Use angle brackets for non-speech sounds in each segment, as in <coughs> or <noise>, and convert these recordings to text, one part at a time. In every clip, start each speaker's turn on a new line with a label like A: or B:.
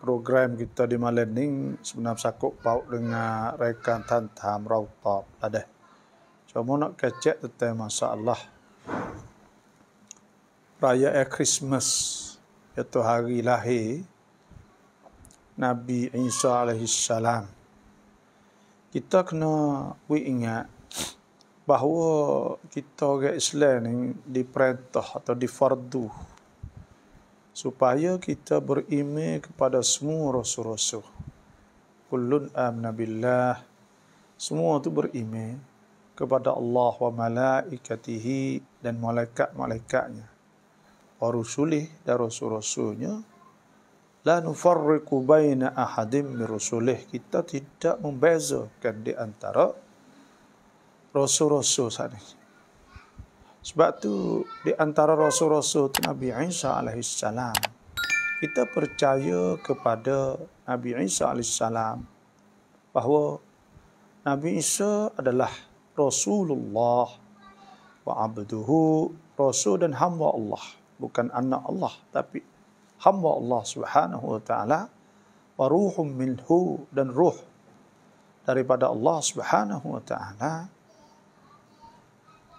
A: program kita di malam ni sebenarnya sakuk pau dengan rekan tantam rautop ada. Cuma nak kecek tentang masalah raya eh Christmas iaitu hari lahir Nabi Isa alaihi salam. Kita kena we ingat bahawa kita orang Islam ni diperintah atau difardu supaya kita berime kepada semua rasul-rasul. Kullun amna billah. Semua itu berime kepada Allah wa malaikatihi dan malaikat-malaikatnya. Wa rusulih dan rasul-rasulnya. La nufarriku baina ahadim mirusulih. Kita tidak membezakan di antara rasul-rasul sana. Sebab tu di antara rasul-rasul tu Nabi Isa alaihissalam. Kita percaya kepada Nabi Isa alaihissalam bahawa Nabi Isa adalah Rasulullah wa abduhu rasul dan hamba Allah bukan anak Allah tapi hamba Allah Subhanahu wa taala wa ruhum minhu dan ruh daripada Allah Subhanahu wa taala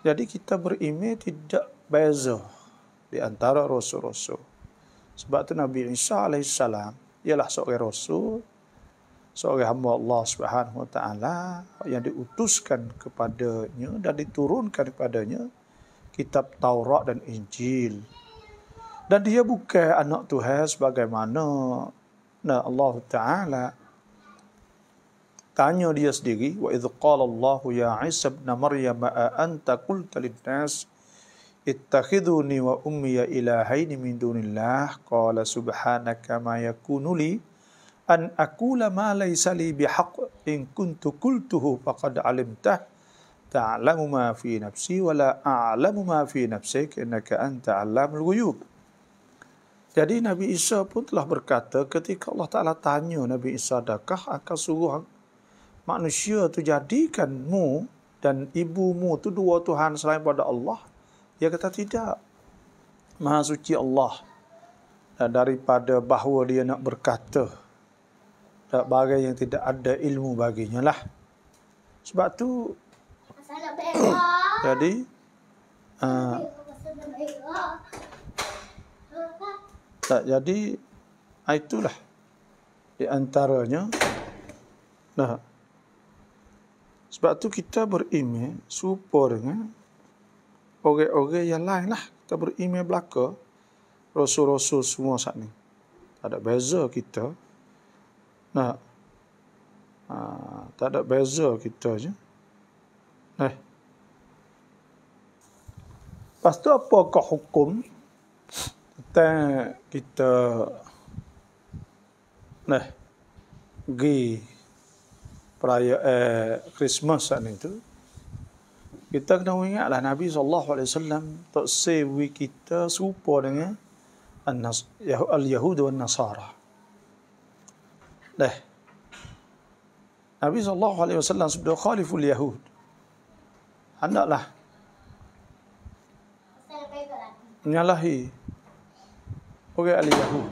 A: jadi kita berimej tidak beza di antara rasul-rasul. Sebab tu Nabi Isa AS ialah seorang rasul, seorang hamba Allah Subhanahu Wa Taala yang diutuskan kepadanya dan diturunkan kepadanya kitab Taurat dan Injil. Dan dia bukan anak Tuhan sebagaimana Allah Taala tanya dia sendiri wa idz qala Allahu ya Isa ibn Maryam a anta qulta lin nas ittakhiduni wa ummi ilahaini min dunillah qala subhanaka ma yakunu li an aqula ma laysa li bihaq in kuntu qultuhu faqad alimta ta'lamu ma fi nafsi wa la a'lamu ma fi nafsik innaka anta 'allamul ghuyub jadi Nabi Isa pun telah berkata ketika Allah Ta'ala tanya Nabi Isa, adakah akan suruh manusia tu jadikan mu dan ibumu tu dua Tuhan selain pada Allah? Dia kata tidak. Maha suci Allah daripada bahawa dia nak berkata tak bagai yang tidak ada ilmu baginya lah. Sebab tu jadi uh, tak jadi itulah di antaranya nah sebab tu kita berimej serupa dengan orang-orang yang lain lah. Kita berimej belaka rasul-rasul semua saat ni. Tak ada beza kita. Nah, ha, tak ada beza kita je. Eh. Lepas tu apakah hukum tentang kita nah, pergi perayaan eh, Christmas saat itu kita kena ingatlah Nabi sallallahu alaihi wasallam tak sewi kita serupa dengan al-yahud wan nasara. Dah. Nabi sallallahu alaihi wasallam sebagai khaliful yahud. Hendaklah menyalahi orang al-yahud.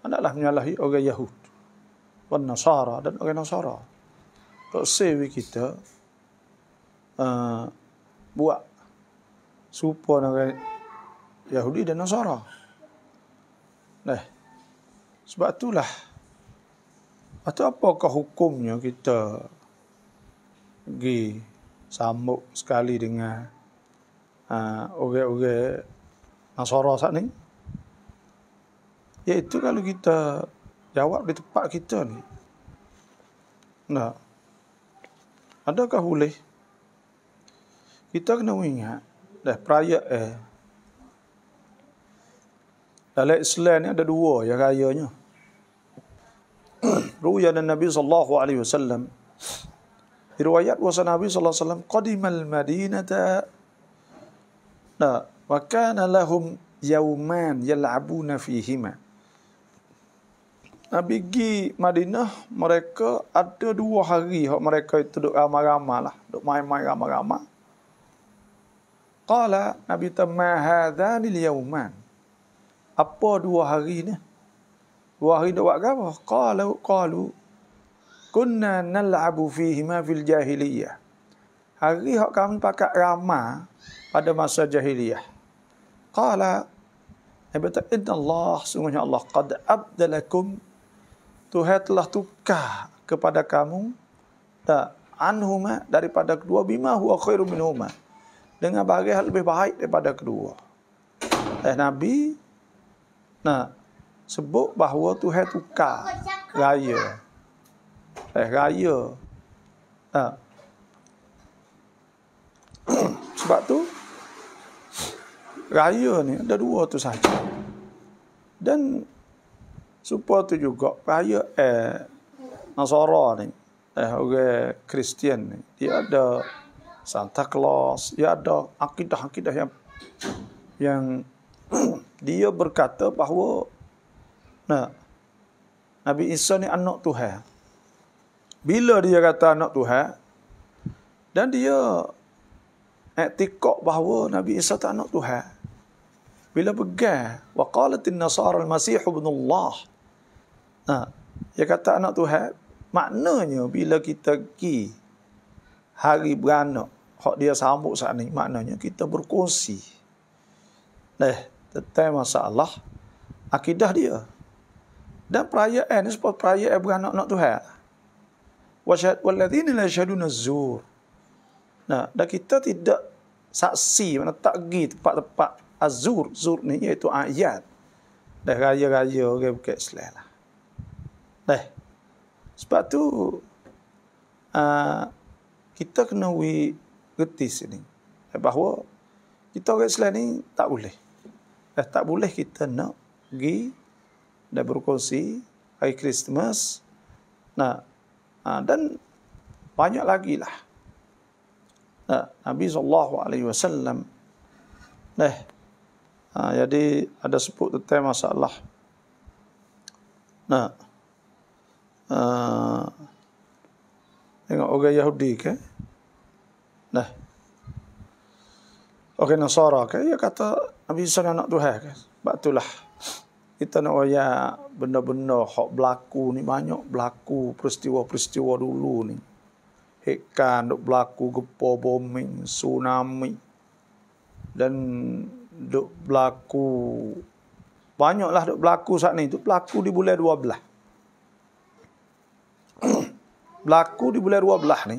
A: Hendaklah menyalahi orang yahud. Wan Nasara dan orang Nasara. Tak sewi kita uh, buat supo orang Yahudi dan Nasara. Nah. Sebab itulah atau apakah hukumnya kita pergi sambut sekali dengan uh, orang-orang Nasara saat ini? Iaitu kalau kita jawab di tempat kita ni. Tak. Adakah boleh? Kita kena ingat. Dah peraya eh. Dalam Islam ni ada dua ya rayanya. <clears throat> Ruya dan Nabi sallallahu alaihi wasallam. Riwayat wasa Nabi sallallahu alaihi wasallam qadimal madinata. Nah, wa kana lahum yauman yal'abuna fihima. Nabi pergi Madinah, mereka ada dua hari yang mereka itu duduk ramai-ramai lah. Duduk main-main ramai-ramai. Kala Nabi Tama hadhani liyauman. Apa dua hari ni? Dua hari duduk buat apa? kala qalu kunna nal'abu fihi ma fil jahiliyah. Hari yang kami pakai ramah pada masa jahiliyah. Kala Nabi Tama inna Allah sungguhnya Allah qad abdalakum Tuhan telah tukar kepada kamu tak anhuma daripada kedua bima huwa khairu minhuma dengan bagai hal lebih baik daripada kedua. Eh Nabi nah sebut bahawa Tuhan tukar raya. Eh raya. Nah. <coughs> Sebab tu raya ni ada dua tu saja. Dan Support juga payah eh Nasara ni, eh orang Kristian ni, dia ada Santa Claus, dia ada akidah-akidah yang yang <clears throat> dia berkata bahawa nah Nabi Isa ni anak Tuhan. Bila dia kata anak Tuhan dan dia etikok bahawa Nabi Isa tak anak Tuhan. Bila begah, waqalatin nasara al-masih ibn Ha. Dia kata anak Tuhan, maknanya bila kita pergi hari beranak, hak dia sambut saat ini, maknanya kita berkongsi. Eh, tetapi masalah akidah dia. Dan perayaan ini seperti perayaan beranak anak Tuhan. Wasyad waladzina la syaduna zur. Nah, dan kita tidak saksi, mana tak pergi tempat-tempat azur, zur ni iaitu ayat. Dah raya-raya orang okay, bukan Islam lah. Dah. Sebab tu uh, kita kena we getis ini. Bahawa kita orang Islam ni tak boleh. Dah eh, tak boleh kita nak pergi dan berkongsi hari Christmas. Nah, uh, dan banyak lagi lah. Nah, Nabi SAW Nah, eh, jadi ada sebut tentang masalah. Nah, Ah, tengok orang Yahudi ke? Nah. Orang Nasara ke? Dia kata Nabi Isa anak Tuhan ke? Sebab itulah. Kita nak oya benda-benda hak berlaku ni banyak berlaku peristiwa-peristiwa dulu ni. Hekan duk berlaku gempa bombing, tsunami dan duk berlaku banyaklah duk berlaku saat ni. Duk berlaku di bulan 12 berlaku di bulan 12 ni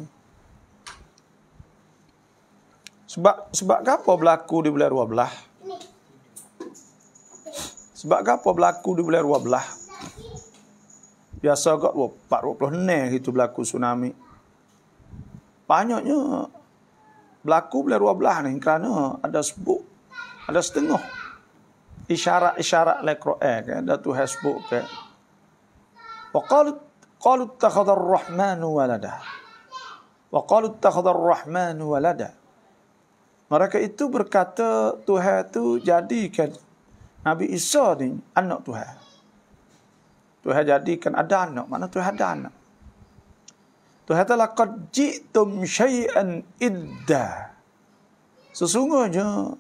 A: sebab sebab apa berlaku di bulan 12 sebab apa berlaku di bulan 12 biasa kok 46 gitu berlaku tsunami banyaknya berlaku bulan 12 ni kerana ada sebut ada setengah isyarat-isyarat lekro eh tu datu hasbuk ke waqalat Qalu takhadha ar-Rahman walada. Wa qalu takhadha ar-Rahman walada. Mereka itu berkata Tuhan itu jadikan Nabi Isa ni anak Tuhan. Tuhan jadikan ada anak, mana Tuhan ada anak. Tuhan ta laqad ji'tum syai'an idda. Sesungguhnya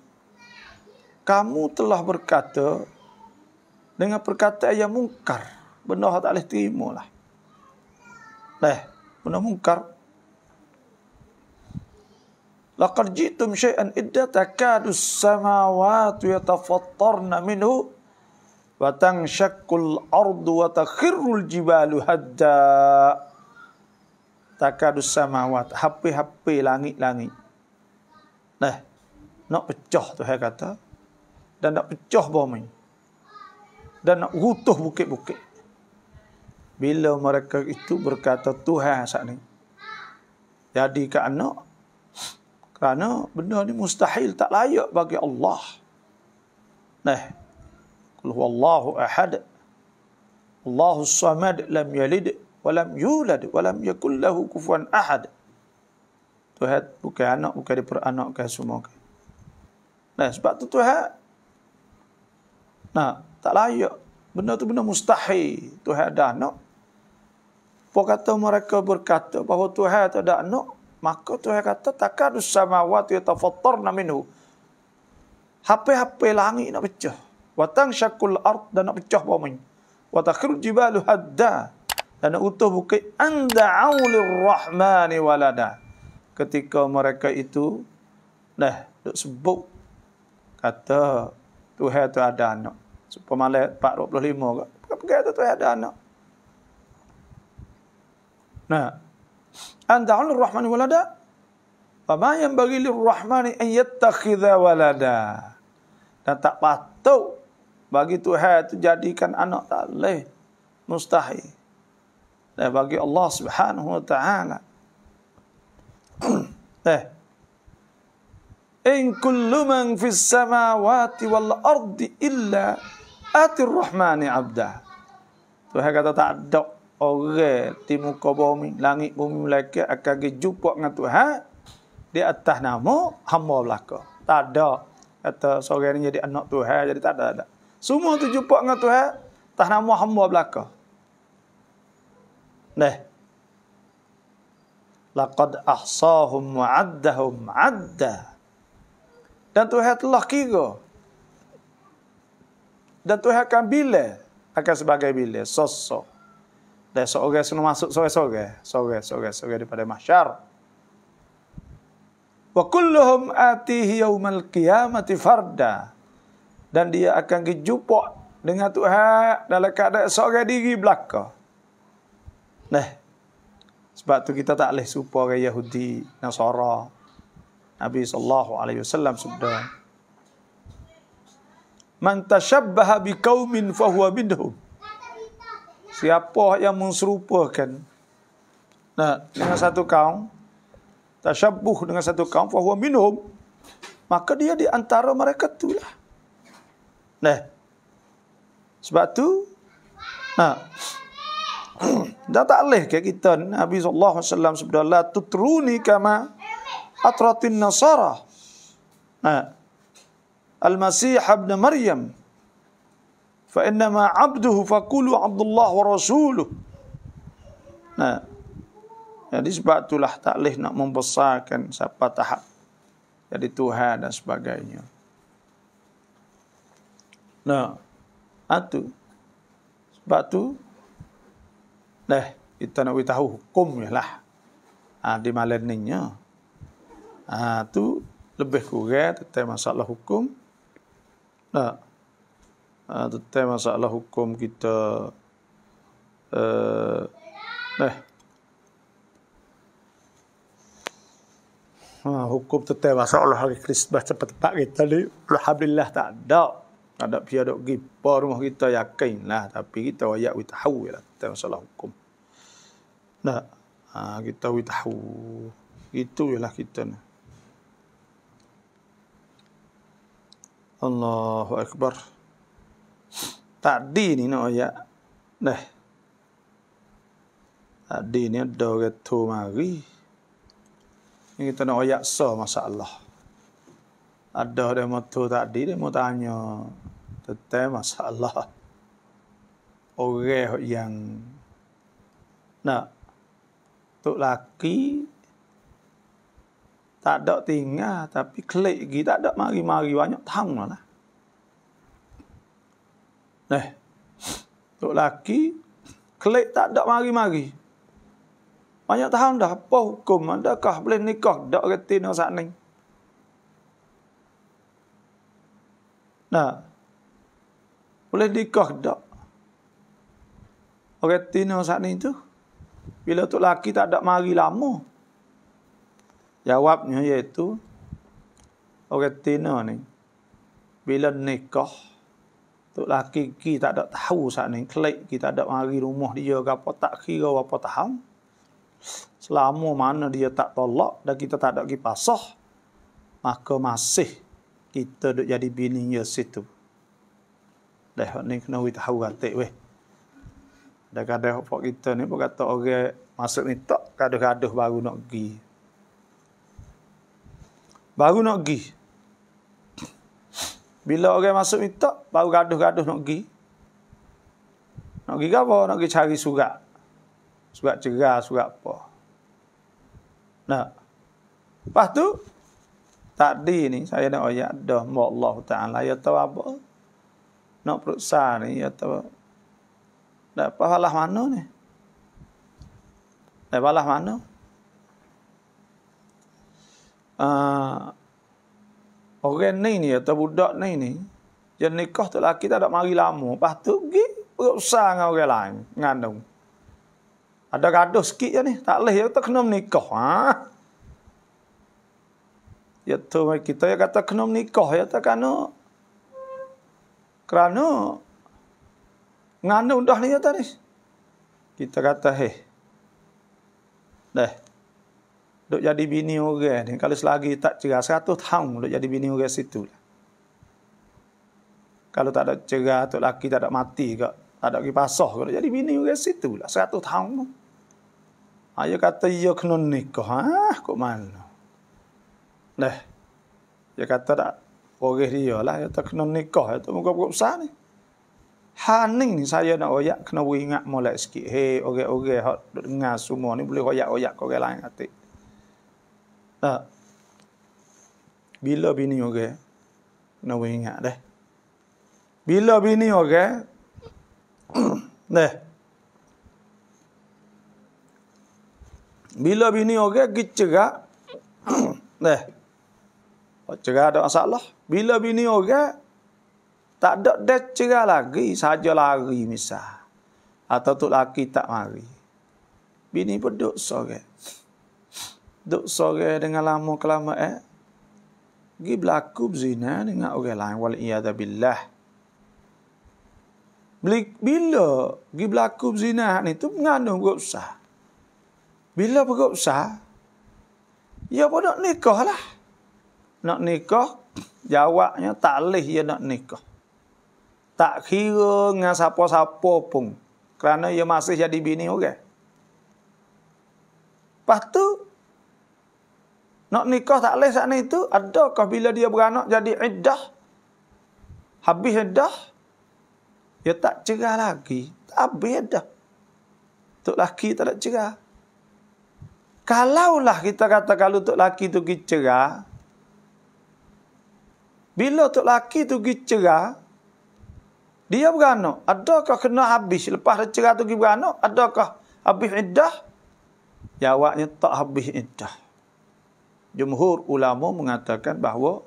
A: kamu telah berkata dengan perkataan yang mungkar. Benda tak boleh terima lah. Leh, benda mungkar. Laqad jitum syai'an idda takadu samawatu yatafattarna minhu wa tangshakul ardu wa takhirul jibalu hadda. Takadu samawat, hape-hape langit-langit. Nah, nak pecah tu saya kata. Dan nak pecah bumi. Dan nak hutuh bukit-bukit bila mereka itu berkata Tuhan saat ni. Jadi ke anak kerana benda ni mustahil tak layak bagi Allah. Nah. Qul huwallahu ahad. Allahu samad lam yalid walam yulad walam lam yakul lahu kufuwan ahad. Tuhan bukan anak bukan diperanakkan semua. Nah, sebab tu Tuhan nah tak layak. Benda tu benda mustahil Tuhan ada anak. Apa kata mereka berkata bahawa Tuhan tak ada anak, maka Tuhan kata takkan samawati tafattarna minhu. Hape-hape langit nak pecah. Watang syakul ard dan nak pecah bumi. Watakhru jibalu hadda dan nak utuh bukit anda aulir rahmani walada. Ketika mereka itu dah duk sebut kata Tuhan tu ada anak. Supermalah 425 ke. Pergi kata Tuhan ada anak. Nah, anda alur rahman walada. Apa yang bagi lir rahmani an yattakhidha walada. Dan tak patut bagi Tuhan itu jadikan anak tak leh. Mustahil. Dan bagi Allah Subhanahu wa taala. <clears throat> eh. In kullu man fi al samawati wal ardi illa atil rahmani abda. Tuhan kata tak ada orang di muka bumi, langit bumi mereka akan pergi jumpa dengan Tuhan ha? di atas nama hamba belaka. Tak ada. Kata seorang ini jadi anak Tuhan, jadi tak ada. ada. Semua tu jumpa dengan Tuhan atas nama hamba belaka. Nah. Laqad ahsahum wa addahum adda. Dan Tuhan telah kira. Dan Tuhan akan bila? Akan sebagai bila? Sosok. Dan seorang sunuh masuk seorang-seorang. Seorang-seorang. Seorang daripada mahsyar. Wa kulluhum atihi yawmal qiyamati farda. Dan dia akan kejupok dengan Tuhan dalam keadaan seorang diri belaka. Nah. Sebab tu kita tak boleh serupa orang Yahudi, Nasara. Nabi sallallahu alaihi wasallam sabda. Man tashabbaha biqaumin fa huwa minhum. Siapa yang menserupakan nah, dengan satu kaum, tasyabuh dengan satu kaum, fahuwa minum, maka dia di antara mereka lah. Nah, sebab tu, nah, <clears throat> dah tak boleh ke kita, Nabi SAW sebenarnya, La tutruni kama atratin nasarah. Nah, Al-Masih ibn Maryam, فإنما عبده فقولوا عبد الله ورسوله nah jadi sebab itulah taklih nak membesarkan siapa tahap jadi Tuhan dan sebagainya nah atu sebab tu leh kita nak tahu hukum ya lah ha, di malam ni nya ha, ah, tu lebih kurang tentang masalah hukum nah ha, ah, tentang masalah hukum kita uh, eh ha, hukum tentang masalah hari Kristus cepat tepat kita ni alhamdulillah tak ada ada pihak dok gipa rumah kita yakin lah tapi kita wayak kita tahu lah tentang masalah hukum nah ha, kita kita tahu itu ialah kita ni Allahu Akbar. Tadi ni nak no, ya. Dah. Tadi ni ada orang tu mari. Ini kita nak no, ayak so masalah. Ada orang tu tadi dia mau tanya. Tetap masalah. Orang yang nak tu laki tak ada tinggal tapi klik lagi tak ada mari-mari banyak tang lah. Nah, eh. Tok laki klik tak ada mari-mari. Banyak tahun dah apa hukum adakah boleh nikah dak reti nak sak ni. Nah. Boleh nikah dak? Orang tina saat ni tu. Bila tu laki tak ada mari lama. Jawabnya iaitu. Orang tina ni. Bila nikah. Tok laki ki tak ada tahu saat ni. Kelik ki tak ada mari rumah dia ke apa. Tak kira apa tahan. Selama mana dia tak tolak dan kita tak ada kipasah. Maka masih kita duduk jadi bini dia situ. Dah ni kena kita tahu katik weh. Dah kadang pok kita ni pun kata orang okay, masuk ni tak kaduh-kaduh baru nak gi Baru nak gi. Bila orang masuk minta, baru gaduh-gaduh nak pergi. Nak pergi apa? Nak pergi cari surat. Surat cerah, surat apa. Nah. Lepas tu, tadi ni saya nak ayat dah mbak Allah Ta'ala. Ya tahu apa? Nak periksa ni, ya tahu. Dah pahalah mana ni? Dah pahalah mana? Uh, Orang ni ni atau budak ni ni. Dia nikah tu lelaki tak ada mari lama. Lepas tu pergi berusaha dengan orang lain. Ngandung. Ada gaduh sikit je ni. Tak boleh. Dia kata kena menikah. Ha? Ya tu kita ya kata kena menikah. Ya tu kerana. Kerana. Ngandung dah ya ni Kita kata heh. Dah duk jadi bini orang ni kalau selagi tak cerai 100 tahun duk jadi bini orang situ kalau tak ada cerai atau laki tak ada mati ke tak ada kipasah ke jadi bini orang situ lah 100 tahun tu ayo ha, kata ia kena nikah ha kok mana dah dia kata tak boleh dia lah ia tak kena nikah itu muka-muka besar ni Haning ni saya nak oyak kena beringat mulai sikit. Hei, orang-orang yang dengar semua ni boleh oyak-oyak ke orang lain katik. Tak. Bila bini orang okay, nak ingat deh. Bila bini orang okay, deh. Bila bini orang okay, git cegak <coughs> deh. Oh, cegak ada masalah. Bila bini orang okay, tak ada dah cerah lagi. Saja lari misal. Atau tu laki tak mari. Bini pun duduk sorak. Okay duk sore dengan lama kelama eh gi berlaku berzina dengan orang lain wal iyada billah bila gi berlaku berzina ni tu mengandung gop sah bila pergop sah ya pun nak nikah lah nak nikah jawabnya tak leh ya nak nikah tak kira dengan siapa-siapa pun kerana ia ya masih jadi bini orang okay? lepas tu nak nikah tak boleh saat itu. Adakah bila dia beranak jadi iddah? Habis iddah? Dia tak cerah lagi. Tak habis iddah. Untuk lelaki tak nak cerah. Kalaulah kita kata kalau untuk lelaki itu pergi cerah. Bila untuk lelaki itu pergi cerah. Dia beranak. Adakah kena habis? Lepas cerah itu pergi beranak. Adakah habis iddah? Jawabnya ya, tak habis iddah jumhur ulama mengatakan bahawa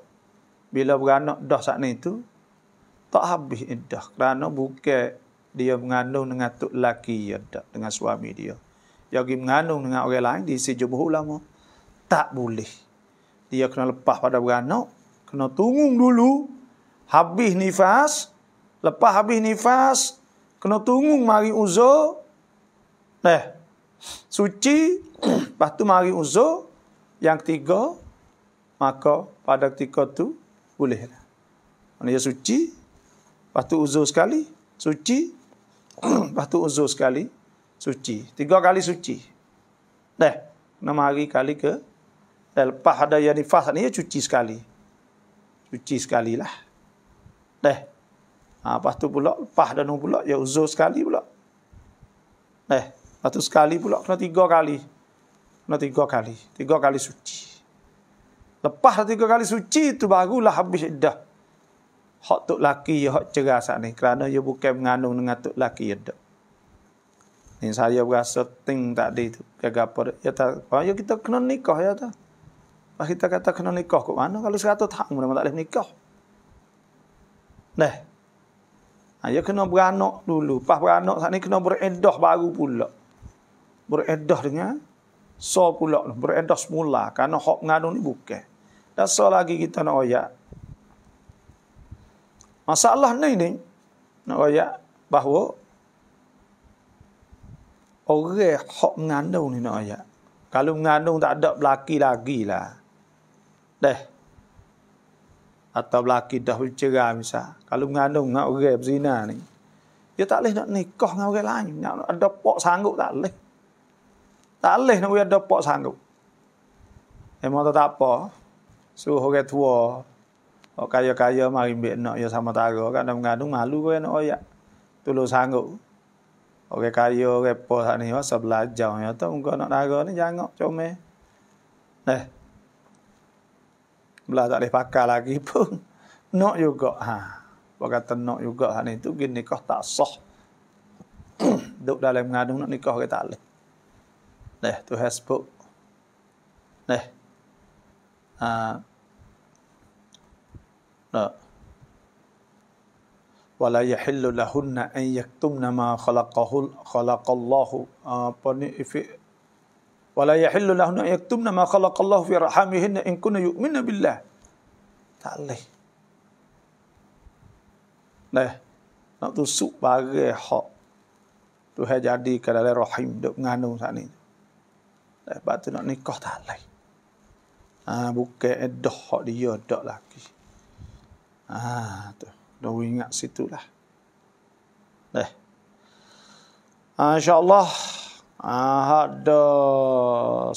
A: bila beranak dah saat itu tak habis iddah kerana bukan dia mengandung dengan tok laki ya tak dengan suami dia. Dia mengandung dengan orang lain di si jumhur ulama tak boleh. Dia kena lepas pada beranak, kena tunggung dulu habis nifas, lepas habis nifas kena tunggung mari uzur. Eh, suci, lepas tu mari uzur, yang ketiga, maka pada ketika tu bolehlah. Maksudnya suci, lepas tu uzur sekali, suci, <clears throat> lepas tu uzur sekali, suci. Tiga kali suci. Dah, enam hari kali ke. Dan lepas ada yang nifas ni, ya cuci sekali. Cuci sekali lah. Dah. Ha, lepas tu pula, lepas dan pula, ya uzur sekali pula. Dah. Lepas sekali pula, kena tiga kali. Kena tiga kali. Tiga kali suci. Lepas tiga kali suci itu barulah habis iddah. Hak tu laki ya hak cerah saat ni. Kerana dia bukan mengandung dengan tu laki ya iddah. Ni saya berasa ting tadi tu. Gagal apa Ya tak. Oh, ya kita kena nikah ya tak. Lepas kita kata kena nikah kok mana. Kalau seratus tahun memang tak boleh nikah. Nah. Ha, ya kena beranak dulu. Lepas beranak saat ni kena beredah baru pula. Beredah dengan so pula berendah semula kerana hok nganu ni bukan dan so lagi kita nak oyak masalah ni ni nak oyak bahawa orang hok nganu ni nak oyak kalau mengandung tak ada lelaki lagi lah. Dah. Atau lelaki dah bercerai misal. Kalau mengandung dengan orang berzina ni. Dia tak boleh nak nikah dengan orang lain. Ada pok sanggup tak boleh. Tak boleh nak uyat dapak sanggup. Emo tak apa. Suruh orang tua. Oh kaya-kaya mari ambil nak ya sama tara kadang-kadang malu kau nak oya. Tulu sanggup. Orang kaya repo sana ni masa belajar ya tu engkau nak tara ni jangan cuma. Eh. Belah tak boleh pakai lagi pun. <laughs> Nak juga. Ha. Berkata nak juga itu gini kau tak sah. <clears throat> Duk dalam ngadung nak nikah kita tak Nej, du har på. Nej. Nå. ولا يحل لهن أن يكتمن ما خلقه خلق الله ولا يحل لهن أن يكتمن ما خلق الله في رحمهن إن كن يؤمن بالله تعالى نه نتوسو بعه حق تهجدي كلا رحيم دعانا سانين Lepas eh, tu nak nikah tak lagi. Ha, bukan edah dia dah lagi. Ah ha, tu. Dah ingat situ lah. Eh. Ha, InsyaAllah. Ah, ada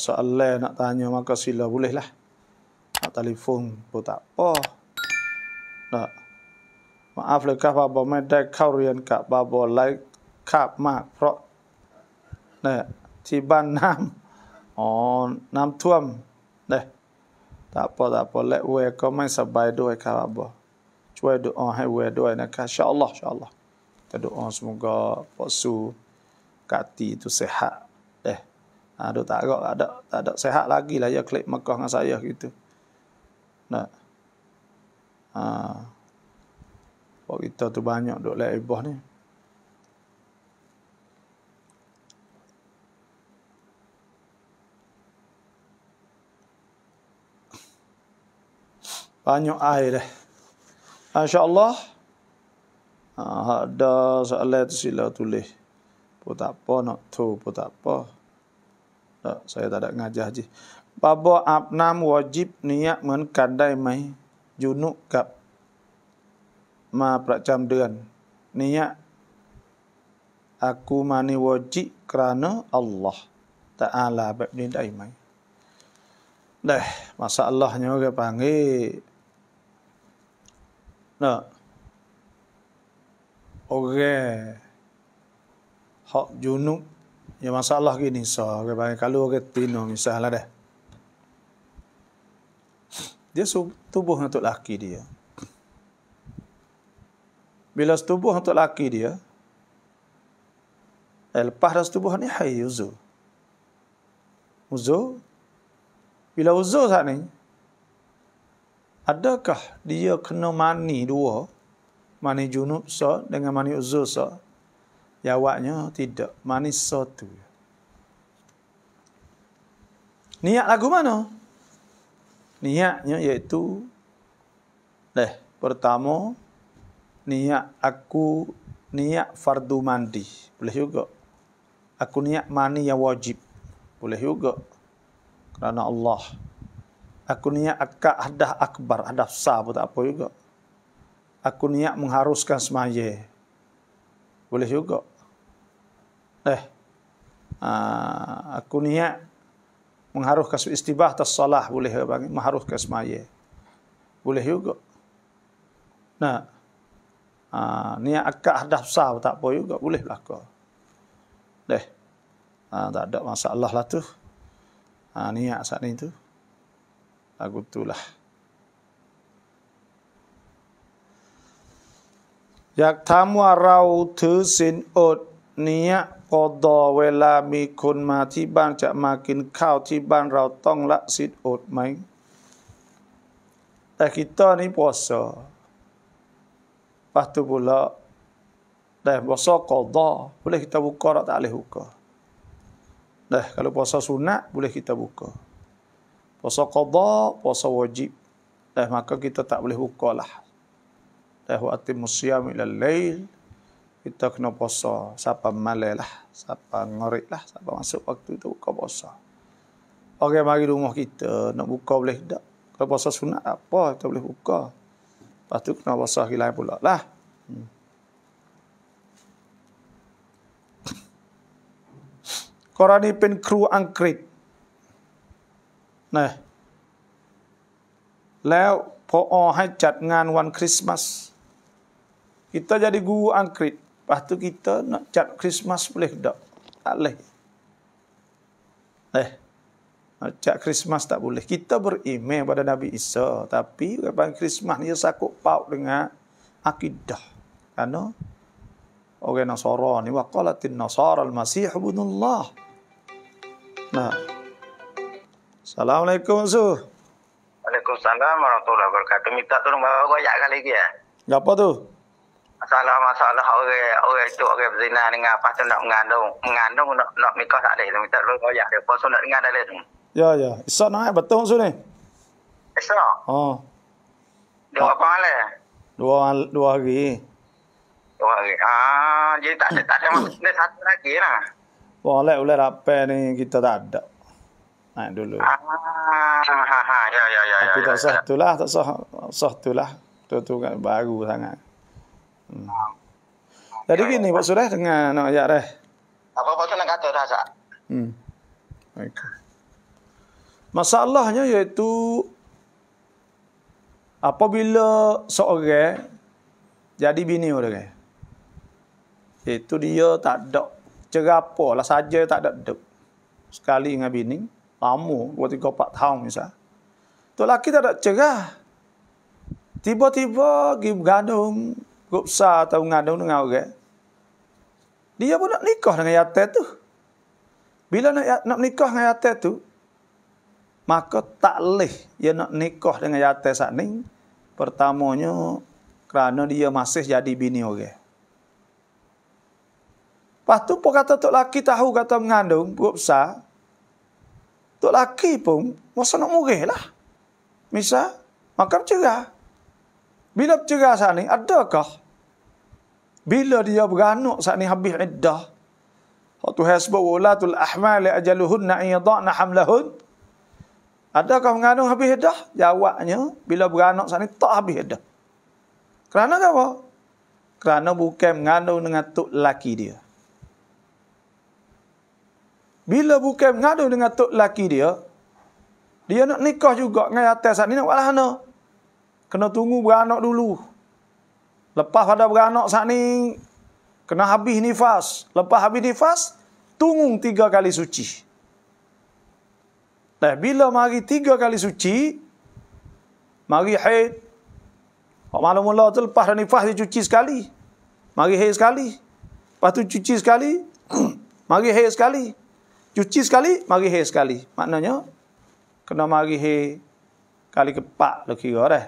A: soalan nak tanya maka sila boleh lah. Nak telefon pun tak apa. Tak. Maaf lekah bapa medai kau rian kak bapa like kap mak pro. Nek. Tiba nam. Oh, น้ำท่วมเด้แต่พอแต่พอเละเวก็ไม่สบายด้วยครับช่วยดูอ้อให้เวด้วยนะครับชาอัลลอฮ์ชาอัลลอฮ์จะดูอ้อสมุกอพอสู่กาตีตุเสหะเด้อาดูตาก็อาดะอาดะเสหะ lagi lah ya klik makkah dengan saya gitu นะอ่าพวกอิตาตุบ้านยอดดูเลยบอสเนี่ย banyak air dah. Masya-Allah. Ha ada soalan tu sila tulis. Pun tak apa nak tu pun tak apa. Tak, saya tak ada ngajar je. Babo abnam wajib niat mun kadai mai junuk kap ma pracam deun. Niat aku mani wajib kerana Allah Taala bab ni dai mai. Dah, masalahnya orang panggil Nah, orang hak junub yang masalah gini so okay, bagi kalau orang okay, tino misalnya deh dia su- tubuh untuk laki dia bila tubuh untuk laki dia el dah tubuh ni hai uzu uzu bila uzu saat ni adakah dia kena mani dua mani junub sa dengan mani uzur sa jawabnya ya, tidak mani satu niat lagu mana niatnya iaitu leh pertama niat aku niat fardu mandi boleh juga aku niat mani yang wajib boleh juga kerana Allah Aku niat akak hadah akbar, hadah besar pun tak apa juga. Aku niat mengharuskan semaya. Boleh juga. Eh. Ha, aku niat mengharuskan istibah atau salah boleh bagi mengharuskan semaya. Boleh juga. Nah. Ha, niat akak hadah besar pun tak apa juga. Boleh berlaku. Eh. Ha, tak ada masalah lah tu. Ha, niat saat ni tu aku itulah. อยากถามว่าเราถือศีลอดเนี่ยกอดอเวลามีคนมาที่บ้านจะมากินข้าวที่บ้านเราต้องละศีลอดไหมแต่คิดตอนนี้ปอสอปัตุบุละแต่บอสอกอดอ boleh kita buka tak boleh buka แต่ kalau puasa sunat boleh kita buka puasa qada puasa wajib dan eh, maka kita tak boleh buka lah dan eh, wa musyam ila lail kita kena puasa siapa malai lah siapa ngorik lah siapa masuk waktu itu buka puasa Okey, mari rumah kita nak buka boleh tak kalau puasa sunat apa kita boleh buka lepas tu kena puasa hilang pula lah hmm. Korani pen kru angkrit. นะแล้วพออให้จัดงานวันคริสต์มาส kita jadi guru angkrit lepas tu kita nak cat christmas boleh tak tak boleh eh nak cat christmas tak boleh kita berimeh pada nabi isa tapi kapan christmas ni sakut paut dengan akidah karena orang nasara ni waqalatin nasara al masih ibnullah nah Assalamualaikum Su. Waalaikumsalam warahmatullahi wabarakatuh. Minta tolong bawa gua ajak kali lagi ya. Apa tu? Masalah masalah orang orang itu orang berzina dengan apa tu nak mengandung mengandung nak nak nikah tak ada. Minta tolong gua ajak dia pun nak dengar dah tu. Ya ya. Isak naik betul Su ni. Isak. Oh. Ha. Dua ha. apa le? Dua dua hari. Dua hari. Ah, jadi tak ada tak ada masalah satu lagi lah. Boleh boleh rapat ni kita tak ada ha, dulu. Ah, ha, ha, ya, ya, ya, Tapi ya, tak ya, sah ya. itulah, tak sah, sah tu lah tu tu kan baru sangat. Hmm. Ah. Jadi gini, Pak Surah, dengar nak ajak dah. Apa Pak Surah nak kata dah, Zak? Hmm. Okay. Masalahnya iaitu apabila seorang jadi bini orang. Itu dia tak ada cerapa lah saja tak ada duk. Sekali dengan bini, lama, dua, tiga, empat tahun misal. Tu laki tak ada cerah. Tiba-tiba pergi bergandung, gupsa atau bergandung dengan orang. Eh. Dia pun nak nikah dengan yata tu. Bila nak, ya-, nak nikah dengan yata tu, maka tak leh dia nak nikah dengan yata saat ni. Pertamanya, kerana dia masih jadi bini orang. Lepas tu pun kata tok laki tahu kata mengandung, gupsa, gupsa, Tok laki pun masa nak murih lah. Misal, maka bercerah. Bila bercerah saat ni, adakah? Bila dia beranak saat ni habis iddah. Waktu hasbah wulatul ahmali ajaluhunna iyadakna hamlahun. Adakah mengandung habis iddah? Jawabnya, bila beranak saat ni tak habis iddah. Kerana apa? Kerana bukan mengandung dengan tok laki dia. Bila bukan mengadu dengan tok laki dia, dia nak nikah juga dengan atas saat ni nak buat lahana. Kena tunggu beranak dulu. Lepas pada beranak saat ni, kena habis nifas. Lepas habis nifas, tunggu tiga kali suci. Dah bila mari tiga kali suci, mari haid. Kalau malam mula tu lepas dah nifas, dia cuci sekali. Mari haid sekali. Lepas tu cuci sekali, <clears throat> mari haid sekali cuci sekali mari hei sekali maknanya kena mari hei kali keempat lo lah kira dah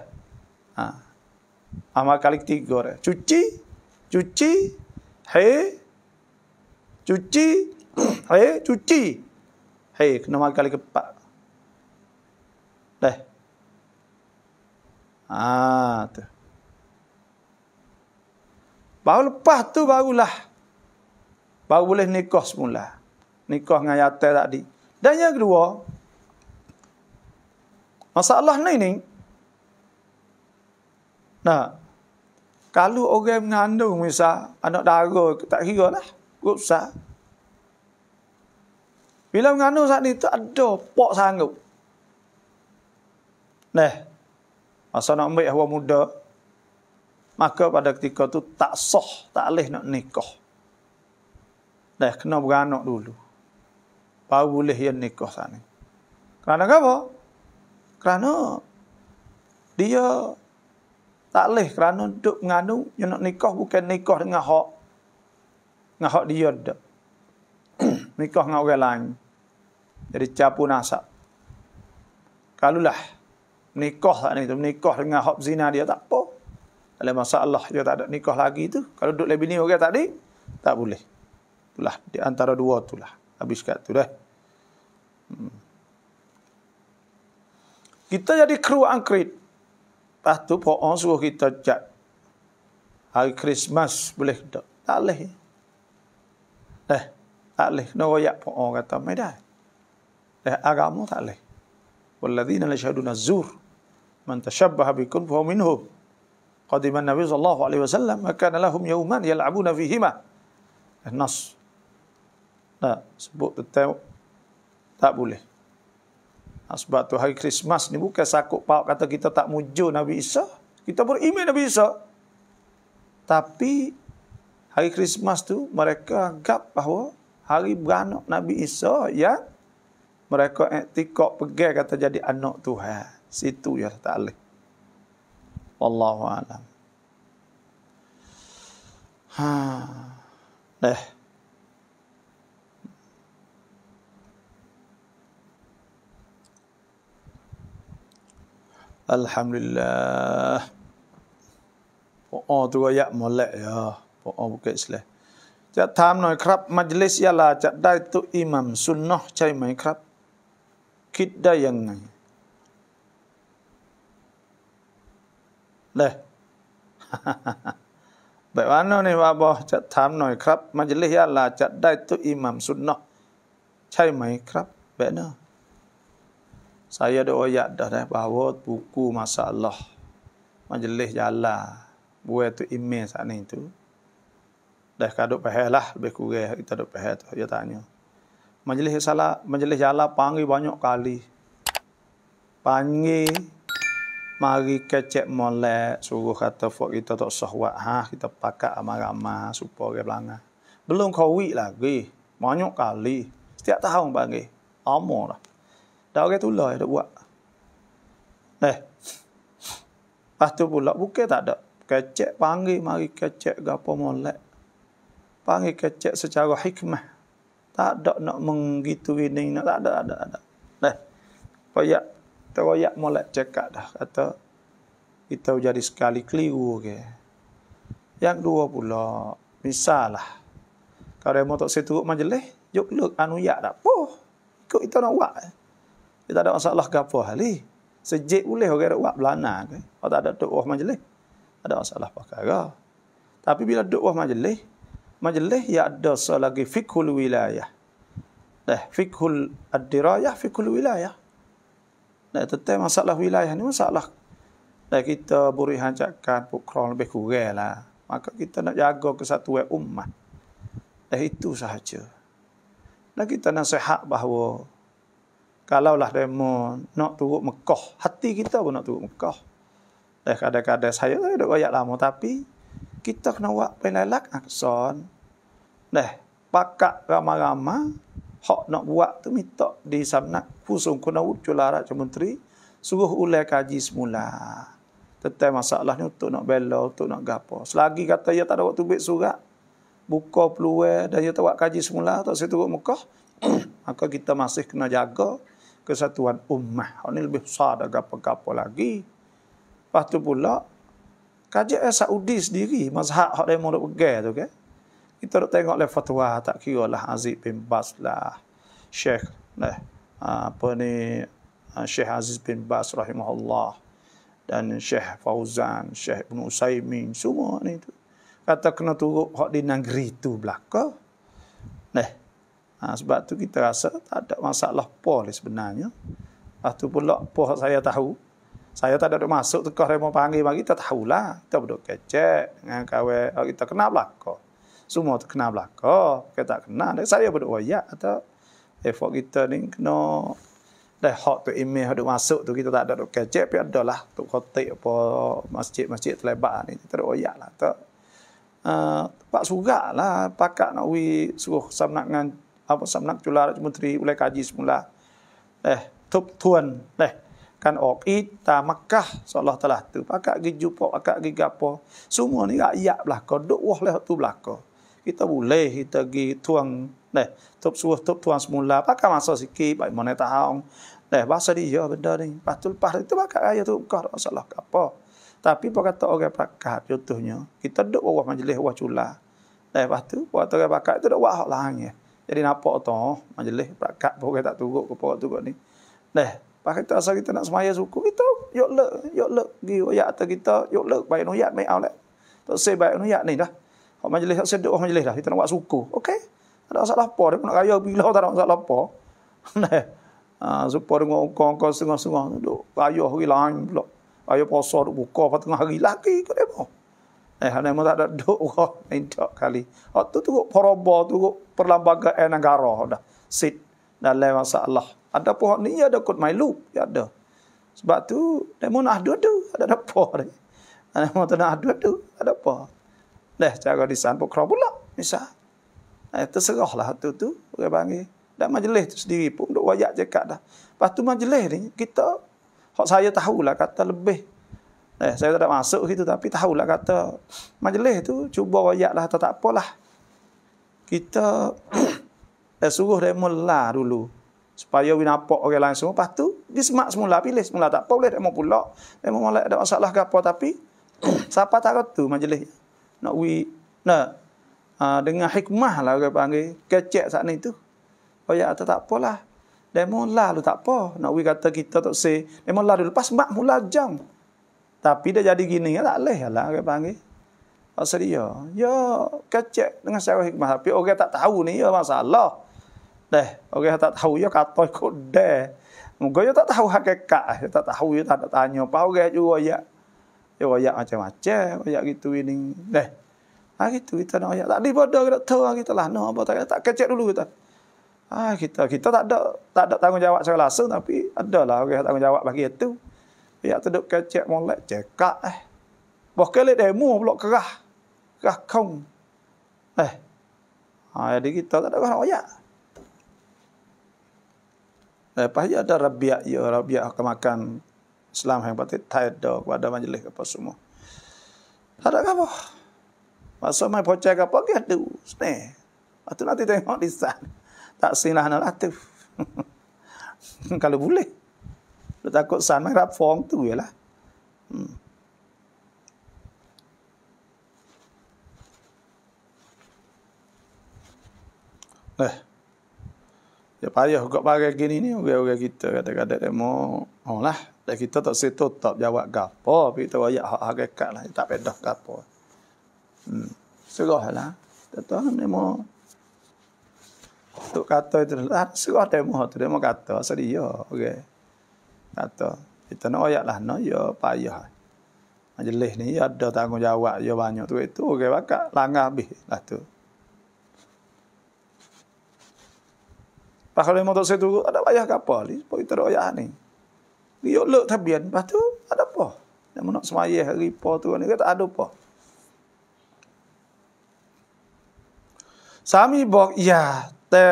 A: ha sama kali ketiga dah cuci cuci hei cuci hei <clears throat> cuci hei kena mari kali keempat dah ha tu baru lepas tu barulah baru boleh nikah semula nikah dengan yatim tadi. Dan yang kedua, masalah ni ni, nah, kalau orang mengandung misal, anak darah, tak kira lah, rusak. Bila mengandung saat itu, ada pok sanggup. Nah, masa nak ambil awak muda, maka pada ketika tu tak soh, tak boleh nak nikah. Dah kena beranak dulu bau boleh yang nikah sana. Kerana apa? Kerana dia tak leh kerana duk nganu yang nak nikah bukan nikah dengan hak. Dengan hak dia dah. <clears throat> nikah dengan orang lain. Jadi capu nasab. Kalulah nikah sana itu. Nikah dengan hak zina dia tak apa. Kalau Allah dia tak ada nikah lagi itu. Kalau duduk lebih ni orang tadi, tak boleh. Itulah di antara dua itulah habis kat tu dah. Hmm. Kita jadi kru angkrit. Lepas tu poon suruh kita cat. Hari Christmas boleh tak? Tak boleh. Eh, tak boleh. Nak royak poon kata, medai. dah eh, agama tak boleh. Walladzina la syahduna zur. Man tashabbaha bikun fuhu minhum. Qadiman Nabi SAW. Maka lahum yauman yal'abuna fihima. Eh, nasr. Tak sebut tetap tak boleh. Sebab tu hari Christmas ni bukan sakut pak kata kita tak mujur Nabi Isa. Kita beriman Nabi Isa. Tapi hari Christmas tu mereka anggap bahawa hari beranak Nabi Isa yang mereka etikok eh, pegang kata jadi anak Tuhan. Situ ya tak boleh. Wallahu alam. Ha. Dah. Eh, อ a l h a m ล u l i l l อ h Oh, tu gaya m o อล k ya. อ h b u k ก i สเลยจะถามหน่อยครับมัจลิสยาลาจะได้ตุอิหมัมซุนนะใช่ไหมครับคิดได้ยังไงเลยแบบว่าน้อนี่ว่าบอจะถามหน่อยครับมัจลิสยาลาจะได้ตุอิหมัมซุนนะใช่ไหมครับแบบนั้น saya ada oyak dah dah bahawa buku masalah majlis jalan buat tu email saat ni tu dah kaduk pahal lah lebih kurang kita duk pahal tu dia tanya majlis salah majlis jalan panggil banyak kali panggil mari kecek molek suruh kata fok kita tak sah wak ha kita pakak amarama supaya ke belanga belum kawi lagi banyak kali setiap tahun panggil amor lah tak orang tu lah dia buat. Eh. Lepas tu pula buka tak ada. Kecek panggil mari kecek gapo molek. Panggil kecek secara hikmah. Tak ada nak menggitu ini nak tak ada tak ada. ada. Eh. koyak, teroyak molek cekak dah kata kita jadi sekali keliru ke. Yang dua pula misalah, Kalau dia mau tak saya turut majlis, juk luk anu yak dah. Poh, ikut kita nak buat. Eh. Dia tak ada masalah ke apa hal Sejik boleh orang nak buat belana. Kalau tak ada dukwah majlis. ada masalah perkara. Tapi bila dukwah majlis. Majlis ya ada selagi fikhul wilayah. Dah eh, fikhul ad-dirayah, fikhul wilayah. Dah tetap masalah wilayah ni masalah. Dah kita boleh hancurkan pukul lebih kurang lah. Maka kita nak jaga kesatuan umat. Dah itu sahaja. Nah kita nak sehat bahawa kalaulah demo nak turut Mekah, hati kita pun nak turut Mekah. Eh kadang-kadang saya saya dok bayar lama tapi kita kena buat penelak akson. Dah, eh, pakak ramah-ramah hak nak buat tu minta di sana pusung kena ucul arah ke menteri suruh ulai kaji semula. Tetap masalahnya untuk nak bela, untuk nak gapo. Selagi kata ia tak ada waktu buat surat, buka peluang dan dia tak buat kaji semula, tak saya turut Mekah, <clears throat> maka kita masih kena jaga kesatuan ummah. ini lebih besar dah gapa-gapa lagi. Lepas tu pula, kajak Saudi sendiri, mazhab hak dia mula pergi tu kan. Kita nak tengok lah fatwa, tak kira lah Aziz bin Bas lah. Syekh lah. Eh, apa ni, ah, Syekh Aziz bin Bas rahimahullah. Dan Syekh Fauzan, Syekh Ibn Usaimin, semua ni tu. Kata kena turut di negeri tu belakang. Nah, eh, Ha, sebab tu kita rasa tak ada masalah poh ni sebenarnya. Lepas tu pula poh saya tahu. Saya tak ada masuk tu kau mau panggil bagi tak tahulah. Kita duduk kecek dengan kawan oh, kita kena belaka. Semua tu kena belaka. Kita tak kena. Dan saya duduk wayak atau effort kita ni kena dah hot tu email duduk masuk tu kita tak ada duduk kecek tapi adalah tu kotik apa masjid-masjid terlebak ni. Kita duduk wayak lah. Tak. Uh, ha, pak surat lah. Pakat nak wik suruh sama nak เอาสำนักจุฬาราชมนตรีอุลัยกาจีสมุลาเลยทบทวนเลยการออกอีดตามักกะสัลลอฮ์ตะลาตุปากะกิจุปอากะกิกะปอสุมวนี่ก็ยากลักก็ดุวะแล้วตุบลักก็คิดตบุเล่คิดตะกีทวงเลยทบสัวทบทวนสมุลาปากะมาสอสิกีไปมอนตาองเลยว่าสิเยอะเป็นเดินปัตุลปาริตุปากะอายุตุกอร์สัลลอฮ์กะปอ Tapi pakai tak orang pakat jutuhnya. Kita duduk wawah majlis wawah culah. Lepas tu, waktu orang pakat itu duduk wawah langit. Jadi napa to oh, majlis pakak pokok tak turuk ke pokok turuk ni. Dah, pak kita asal kita nak semaya suku kita yok le yok le gi oyak atau kita yok le baik noyak mai aulat. Tak sei baik noyak ni dah. Kalau majlis tak sedek majlis dah kita nak buat suku. Okey. Ada asal apa dia nak kaya bila <laughs> tak ada asal apa. Nah. Ah supo dengan kongkong sengah-sengah duk kaya hari lain pula. Kaya puasa duk buka pada tengah hari laki ke demo. Eh, ada yang tak ada <laughs> duk orang kali. Oh, tu tu kok poroba, tu kok perlambaga air negara dah. Sit dalam masalah. Ada pun hak ni ada kod mailu, ya ada. Sebab tu demo nak adu tu ada apa ni? Ana mau tanah adu-adu, ada apa? Dah cara di sana pokra pula, misal. Eh terserahlah tu tu, orang panggil. Dan majlis tu sendiri pun duk wayak cakap dah. pas tu majlis ni kita hak saya tahulah kata lebih Eh, saya tak masuk gitu tapi tahulah kata majlis tu cuba wayaklah atau tak apalah kita <clears throat> eh, suruh dia mula dulu supaya we nampak orang lain semua lepas tu dia semak semula pilih semula tak apa boleh dia mau pula dia mau mula ada masalah ke apa tapi <clears throat> siapa tak tu majlis nak we nak uh, dengan hikmah lah orang panggil kecek saat ni tu oh ya atau tak apalah dia mau lalu tak apa nak we kata kita tak say dia mau lalu lepas semak mula jam tapi dia jadi gini tak boleh lah orang panggil asriya. Ya, kecek dengan secara hikmah. Tapi orang tak tahu ni, ya masalah. Dah, orang tak tahu, ya kata ikut deh. Mungkin ya tak tahu hakikat. Ya tak tahu, ya tak tanya. Apa orang juga, ya. Ya, ya macam-macam. Ya, gitu ini. Deh. Ah, gitu kita nak. Ya, tak ada bodoh, kita tahu. Kita lah, no, apa tak. Tak kecek dulu kita. Ah, kita kita tak ada tak ada tanggungjawab secara langsung tapi ada lah orang tanggungjawab bagi itu. Ya tu duk kecek molek cekak eh. Bos kelik demo pula kerah gah kong, eh hai ada kita tak ada gah oya eh pasti ada rabia ya rabia akan makan Islam yang berarti tahu do kepada majlis apa semua tak ada apa? boh masa mai pocah gah pagi ada sne atau nanti tengok di sana tak sinah nolatif <laughs> kalau boleh Takut sana rap tu je lah. Hmm. Eh. Ya payah kat barang gini ni orang-orang kita kata-kata demo. Oh lah, dah kita tak situ tak jawab gapo, tapi kita ayat hak hakikat lah, tak pedah gapo. Hmm. Serahlah. Tak tahu mau, Tu kata itu lah, serah demo tu demo kata seria, okay, Kata kita nak ayat lah, no ya payah. Majlis ni ada tanggungjawab ya banyak tu itu, okay, bakal langah habis lah tu. Okay, Pakal lima tak saya tunggu. ada bayar kapal. Ini sebab kita ada ayah ni. Dia lelak tabian. Lepas tu, ada apa? Dia nak semayah hari apa tu. Dia kata, ada apa? Sami bok ya, te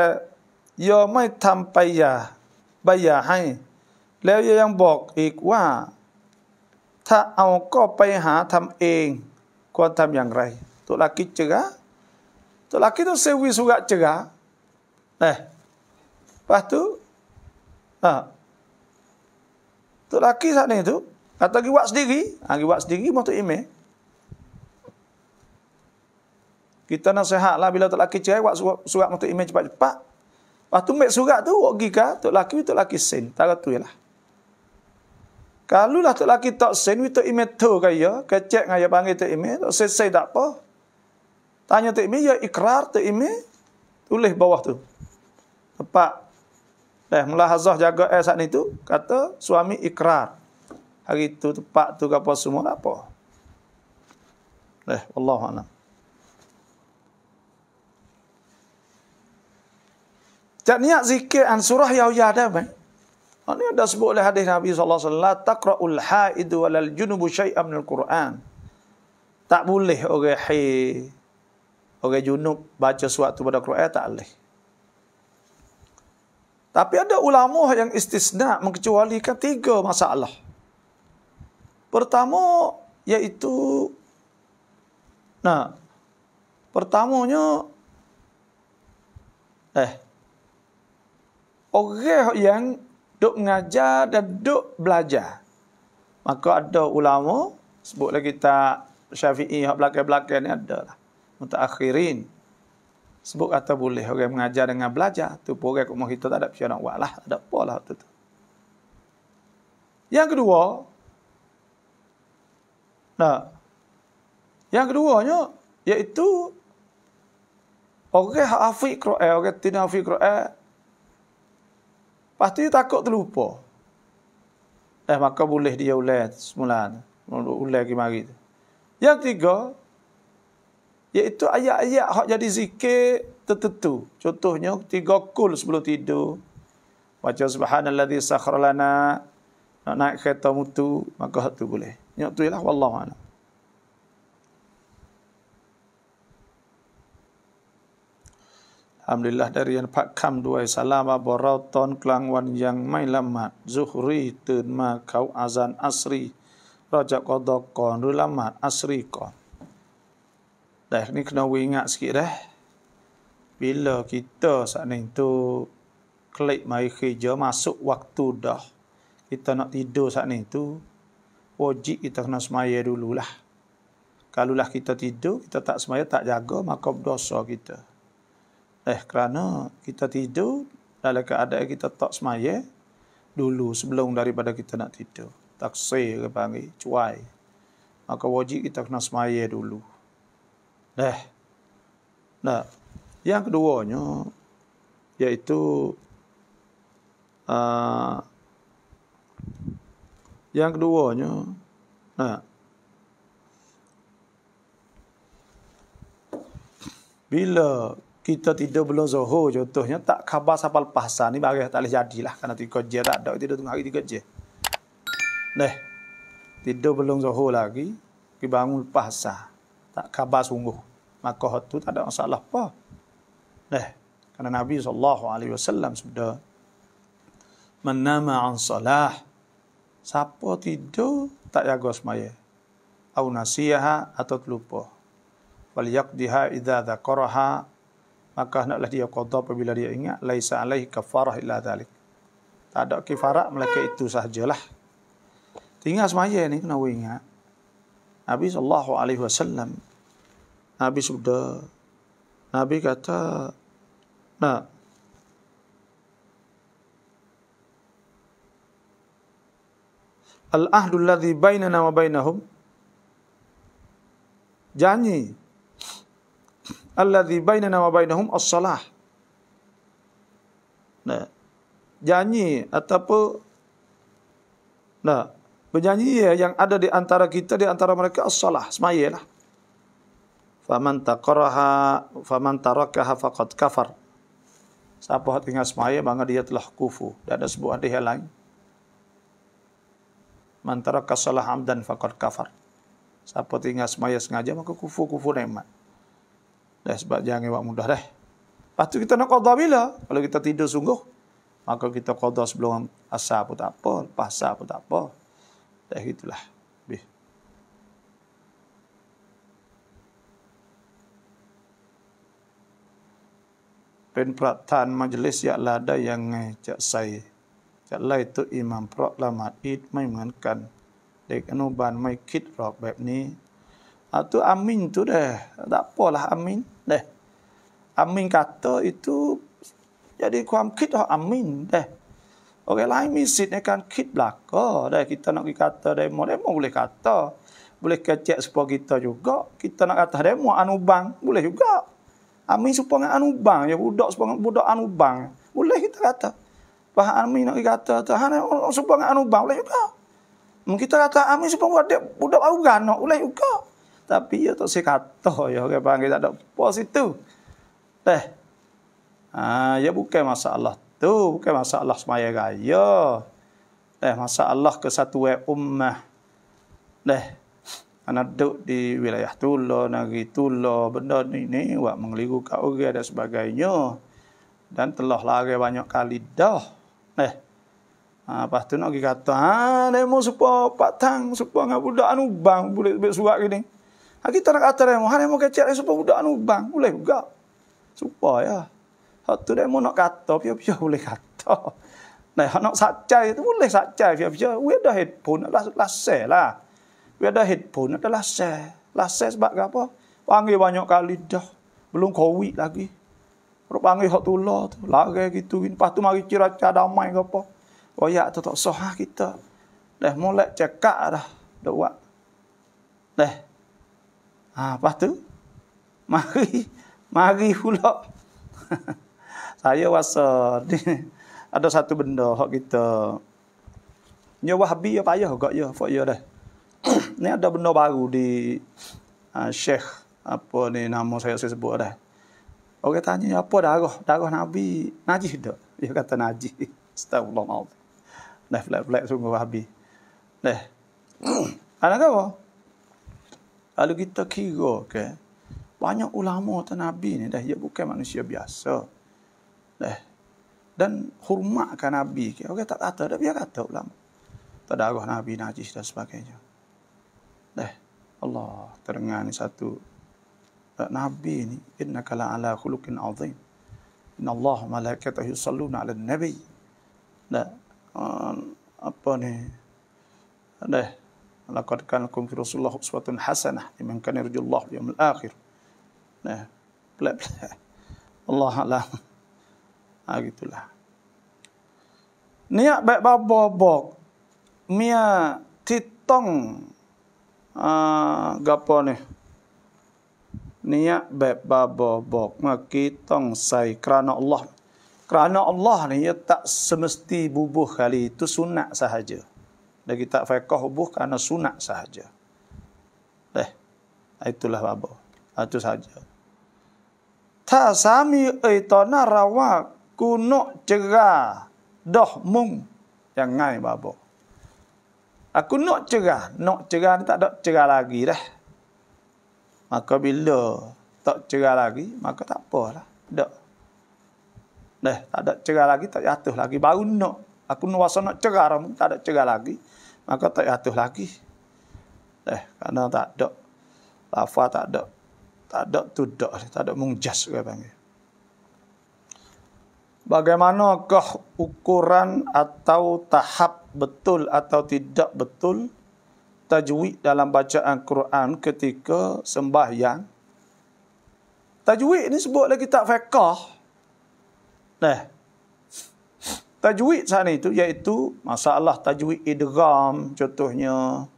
A: yo mai tam pai ya, bai ya hai. Lalu dia yang bok ik e wa, ta au ko pai ha tam eng, kuat tam yang rai. Tu laki cega, tu laki tu sewi surat cega. Eh, Lepas tu, ha, tu lelaki saat ni tu, atau pergi buat sendiri, ha, pergi buat sendiri, mahu tu email. Kita sehat lah bila tu lelaki cerai, buat surat, surat mahu ime cepat-cepat. Lepas tu, make surat tu, buat pergi kah, tu lelaki, tu lelaki sin. Tak tu lah. Kalau lah tu lelaki tak sen, tu ime tu kaya, kecek dengan dia panggil tu ime. tu selesai tak apa. Tanya tu ime, ya ikrar tu ime, tulis bawah tu. Tepat Dah eh, melahazah jaga air eh, saat ni kata suami ikrar. Hari itu tepat tu, apa semua, apa. Dah, eh, Allah Allah. Cak niat zikir an surah yauyah dah kan? Ini ha, ada sebut oleh hadis Nabi saw alaihi wasallam taqra'ul walal junubu syai'an minal Quran. Tak boleh orang haid orang junub baca suatu pada Quran tak boleh. Tapi ada ulama yang istisna mengecualikan tiga masalah. Pertama yaitu, nah pertamanya eh orang yang duk mengajar dan duk belajar. Maka ada ulama sebutlah kita Syafi'i yang belakang-belakang ni adalah mutaakhirin sebut kata boleh orang mengajar dengan belajar tu pun orang kat kita tak ada pian nak buatlah tak ada polah tu tu yang kedua nah yang keduanya iaitu orang hafiz Quran eh, orang tidak hafiz Quran pasti takut terlupa Eh maka boleh dia ulas semula ulas lagi mari yang tiga iaitu ayat-ayat hak jadi zikir tertentu. Contohnya tiga kul sebelum tidur. Baca subhanallazi sakhkhara lana nak naik kereta mutu maka hak tu boleh. Yang tu ialah wallahu a'lam. Alhamdulillah dari yang Pak Kam dua salam aborau ton wan yang mai lama. zuhri tun ma kau azan asri rajak kodok kon rulamat asri kon. Dah, ni kena we ingat sikit dah. Bila kita saat ni tu klik mai kerja masuk waktu dah. Kita nak tidur saat ni tu wajib kita kena semaya dululah. Kalau lah kita tidur, kita tak semaya, tak jaga, maka dosa kita. Eh, kerana kita tidur, dalam keadaan kita tak semaya, dulu sebelum daripada kita nak tidur. Taksir ke panggil, cuai. Maka wajib kita kena semaya dulu. Nah. Eh, nah. Yang keduanya iaitu uh, ah, yang keduanya nah bila kita tidak belum zuhur contohnya tak khabar sampai pasar ni bagi tak boleh jadilah kerana tiga je tak ada tidak tengah hari tiga je nah tidak belum zuhur lagi pergi bangun pasar tak khabar sungguh maka tu tak ada masalah apa. Dah. Karena Nabi sallallahu alaihi wasallam sudah menama nama an salah siapa tidur tak jaga semaya. Au nasiha atau terlupa. Wal yaqdiha idza dzakaraha maka hendaklah dia qada apabila dia ingat laisa alaihi kafarah illa dzalik. Tak ada kifarat melainkan itu sajalah. Tinggal semaya ni kena ingat. Nabi sallallahu alaihi wasallam. Nabi sudah Nabi kata, "Nah, Al-ahdu alladhi bainana wa bainahum janji alladhi bainana wa bainahum as-salah nah janji ataupun nah Bernyanyi yang ada di antara kita, di antara mereka, as-salah, semayalah. Faman taqaraha, faman tarakaha faqad kafar. Siapa hati dengan semaya, maka dia telah kufu. Tidak ada sebuah hadiah lain. Man taraka salah amdan faqad kafar. Siapa tinggal semaya sengaja, maka kufu, kufu nikmat. Dah sebab jangan buat mudah dah. Lepas tu kita nak qadha bila? Kalau kita tidur sungguh, maka kita qadha sebelum asal pun tak apa, lepas asal pun tak apa. Dah itulah. Bih. Pen pelatihan majlis yang lada yang cak say. Cak lay tu imam pro lamat id mai mengankan. Dek anu ban mai kit rok beb ni. Atu ah, amin tu deh. Tak apalah amin. Deh. Amin kata itu jadi kuam kit rok amin. Deh. Orang lain misit ni kan kit belaka. Dah kita nak kata demo. Demo boleh kata. Boleh kecek supaya kita juga. Kita nak kata demo anubang. Boleh juga. Amin supaya dengan anubang. Ya budak supaya dengan budak anubang. Boleh kita kata. Bahan amin nak kata. Tuhan sepuluh dengan anubang. Boleh juga. Mungkin kita kata amin supaya buat dia budak baru Boleh juga. Tapi ya tak saya kata. Ya orang panggil tak ada positif. Dah, eh, Ah, ya bukan masalah tu bukan masalah semaya raya. Eh, masalah kesatuan ummah. leh anak duduk di wilayah tula, negeri tula, benda ni ni, buat mengeliru kat orang dan sebagainya. Dan telah lari banyak kali dah. Eh, ha, lepas tu nak pergi kata, ha, dia mau Pak Tang supa dengan budak anu bang, boleh lebih surat ke ni. Ha, kita nak kata dia mau, ha, dia mau kecil, dia budak anu bang, boleh juga. Supa ya. Hak tu dia nak kata, pia-pia boleh kata. Nah, hak nak sacai tu boleh sacai pia-pia. We ada headphone lah lasai lah. We ada headphone ada lah Lasai sebab apa? Panggil banyak kali dah. Belum covid lagi. Baru panggil hak tula tu. Lagi gitu. Pas tu mari cira-cira damai ke apa. Oh ya, tu tak soha lah kita. Dah mulai cekak dah. Dah buat. Dah. apa ha, tu. Mari. Mari hulok. <laughs> Saya rasa <laughs> ada satu benda hak kita. Ya Wahabi ya payah gak ya fak ya dah. <coughs> ni ada benda baru di uh, Sheikh apa ni nama saya saya sebut dah. Orang tanya ya, apa darah darah Nabi najis dak? <laughs> Dia kata najis. Astagfirullah. Dah flat-flat sungguh Wahabi. Dah. <coughs> Anak apa? Kalau kita kira ke, okay? banyak ulama tanah Nabi ni dah, dia bukan manusia biasa. Eh. Dan hormatkan Nabi. Okey, okay, tak kata. Dia biar kata ulama Tak ada arah Nabi, Najis dan sebagainya. Eh. Allah terdengar ni satu. Nabi ni. Inna kala ala khulukin azim. Inna Allah malakatahu salluna ala Nabi. Dah. apa ni. Dah. Laqad kana lakum fi Rasulillah uswatun hasanah liman kana yarju yawmal akhir. Nah, pelak-pelak. <laughs> Allah alam Ha gitulah. Niat baik babo bok. Mia titong ah gapo ni? Niat baik babo bok. Mia titong sai kerana Allah. Kerana Allah ni ia tak semesti bubuh kali itu sunat sahaja. Dan kita tak faikah bubuh kerana sunat sahaja. Eh, itulah babo. Itu ha, sahaja. Tak sami itu tona rawak ku nok cerah doh mung yang ngai babo aku nok cerah nok cerah tak ada cerah lagi dah maka bila tak cerah lagi maka tak apalah dak dah tak ada cerah lagi tak jatuh lagi baru nok aku nok rasa nok cerah ram tak ada cerah lagi maka tak jatuh lagi Dah karena tak ada lafa tak ada tak ada tudak tak ada mungjas ke panggil Bagaimana bagaimanakah ukuran atau tahap betul atau tidak betul tajwid dalam bacaan Quran ketika sembahyang tajwid ni sebut lagi tak fiqah nah tajwid sana itu iaitu masalah tajwid idgham contohnya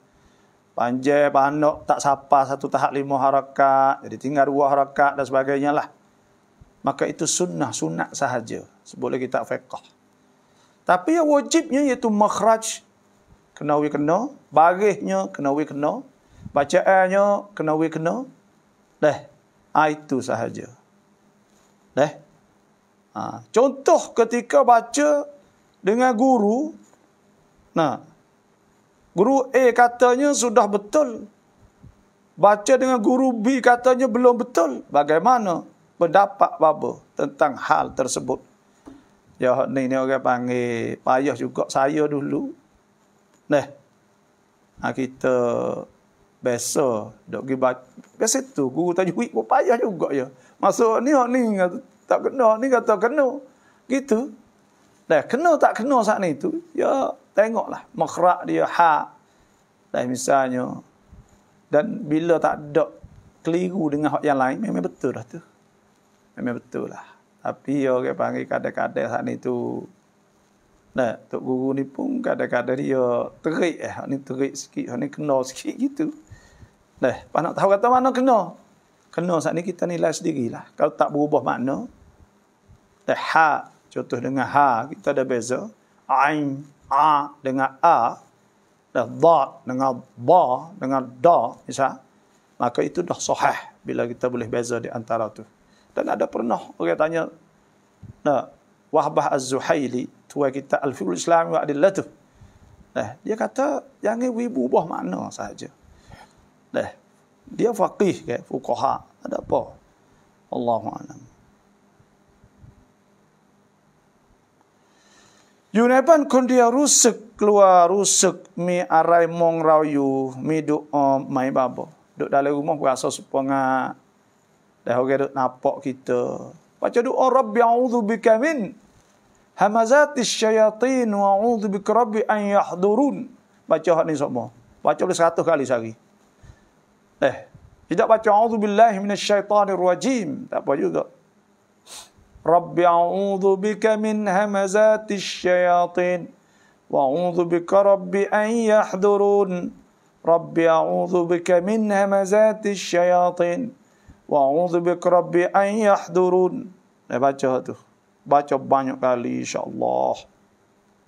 A: panjang panok tak sapa satu tahap lima harakat jadi tinggal dua harakat dan sebagainya lah maka itu sunnah sunnah sahaja boleh kita fiqah. Tapi yang wajibnya iaitu makhraj. Kena we kena. Barihnya kena we kena. Bacaannya kena we kena. Dah. Ha, itu sahaja. Dah. Ha. Contoh ketika baca dengan guru. Nah. Guru A katanya sudah betul. Baca dengan guru B katanya belum betul. Bagaimana pendapat Baba tentang hal tersebut? Ya ni ni orang panggil payah juga saya dulu. Neh. Ha kita biasa dok gi biasa tu guru tajwid pun payah juga ya. Masuk ni hok ni tak kena ni kata kena. Gitu. Dah kena tak kena saat ni tu. Ya tengoklah makhraj dia hak. Dah misalnya dan bila tak ada keliru dengan hak yang lain memang betul dah tu. Memang betul lah. Tapi yo ke panggil kadang-kadang sana itu. Nah, Tok Guru ni pun kadang-kadang dia terik. Eh. Ini teri sikit, ini kenal sikit gitu. Nah, apa tahu kata mana kenal? Kenal saat ni kita nilai lah. Kalau tak berubah mana? Nah, ha, contoh dengan ha, kita ada beza. Ain, a dengan a. Dah da dengan ba dengan da, misal. Maka itu dah sahih bila kita boleh beza di antara tu. Dan ada pernah orang tanya nah, Wahbah Az-Zuhaili tua kita Al-Fiqhul Islam wa Adillatu. Nah, dia kata jangan wibu bah makna saja. Nah, dia faqih ke fuqaha, ada apa? Allahu a'lam. Yunaban kun dia rusuk keluar rusuk mi arai mong rayu mi doa oh, mai babo. Duk dalam rumah rasa supengak Dah orang nak napak kita. Baca doa Rabbi a'udzu bika min hamazati syayatin wa a'udzu bika rabbi an yahdurun. Baca hak ni semua. Baca boleh seratus kali sehari. Eh, tidak baca a'udzu billahi minasyaitanir rajim. Tak apa juga. Rabbi a'udzu bika min hamazati syayatin wa a'udzu bika rabbi an yahdurun. Rabbi a'udzu bika min hamazati syayatin. Wa a'udzu bikarabbi an yahdurun. Dah baca tu. Baca banyak kali insya-Allah.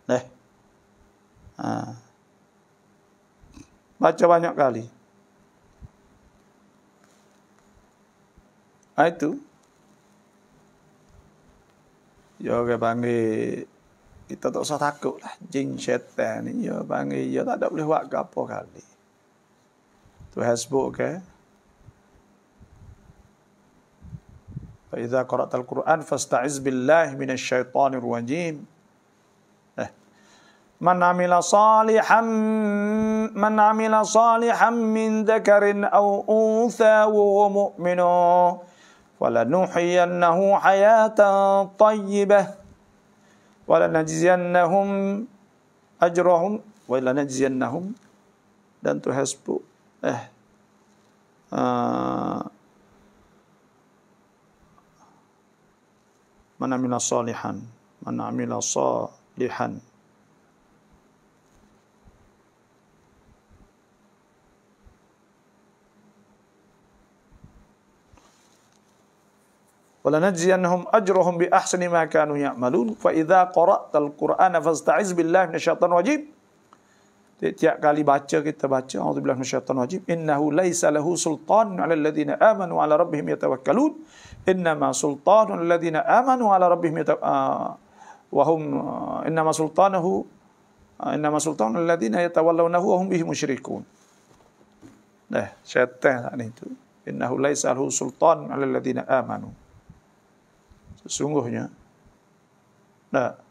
A: Neh. Ha. Baca banyak kali. Aitu. Yo ke panggil kita tak usah takut lah. Jin setan ni. Yo ya, panggil. Yo ya, tak ada boleh buat apa kali. Tu Facebook ke. Okay? فإذا قرأت القرآن فاستعذ بالله من الشيطان الرجيم إيه. من عمل صالحا من عمل صالحا من ذكر أو أنثى وهو مؤمن ولنحيينه حياة طيبة ولنجزينهم أجرهم ولنجزينهم dan to eh uh, من عمل صالحا من عمل صالحا ولنجزينهم أجرهم بأحسن ما كانوا يعملون فإذا قرأت القرآن فاستعذ بالله من الشيطان الرجيم tiap kali baca kita baca auzubillahi minasyaitanir rajim innahu laisa lahu sultan 'alal ladina amanu 'ala rabbihim yatawakkalun innama sultanu 'alal ladina amanu 'ala rabbihim ah, wa hum ah, innama sultanahu ah, innama sultanu 'alal ladina yatawallawnahu wa hum bihi musyrikun nah eh, syaitan tadi lah itu innahu laisa lahu sultan 'alal ladina amanu sesungguhnya nah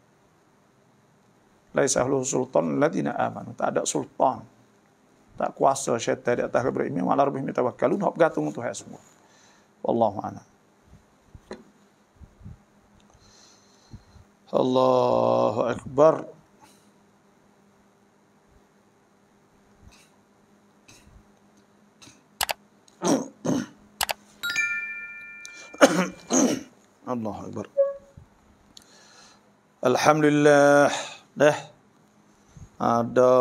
A: laisa ahlu sultan ladina amanu. Tak ada sultan. Tak kuasa syaitan di atas kabar ini. Malah rupiah minta wakalun. Hap gantung untuk semua. Wallahu a'lam. Allahu Akbar. <coughs> Allahu Akbar. Alhamdulillah deh Ada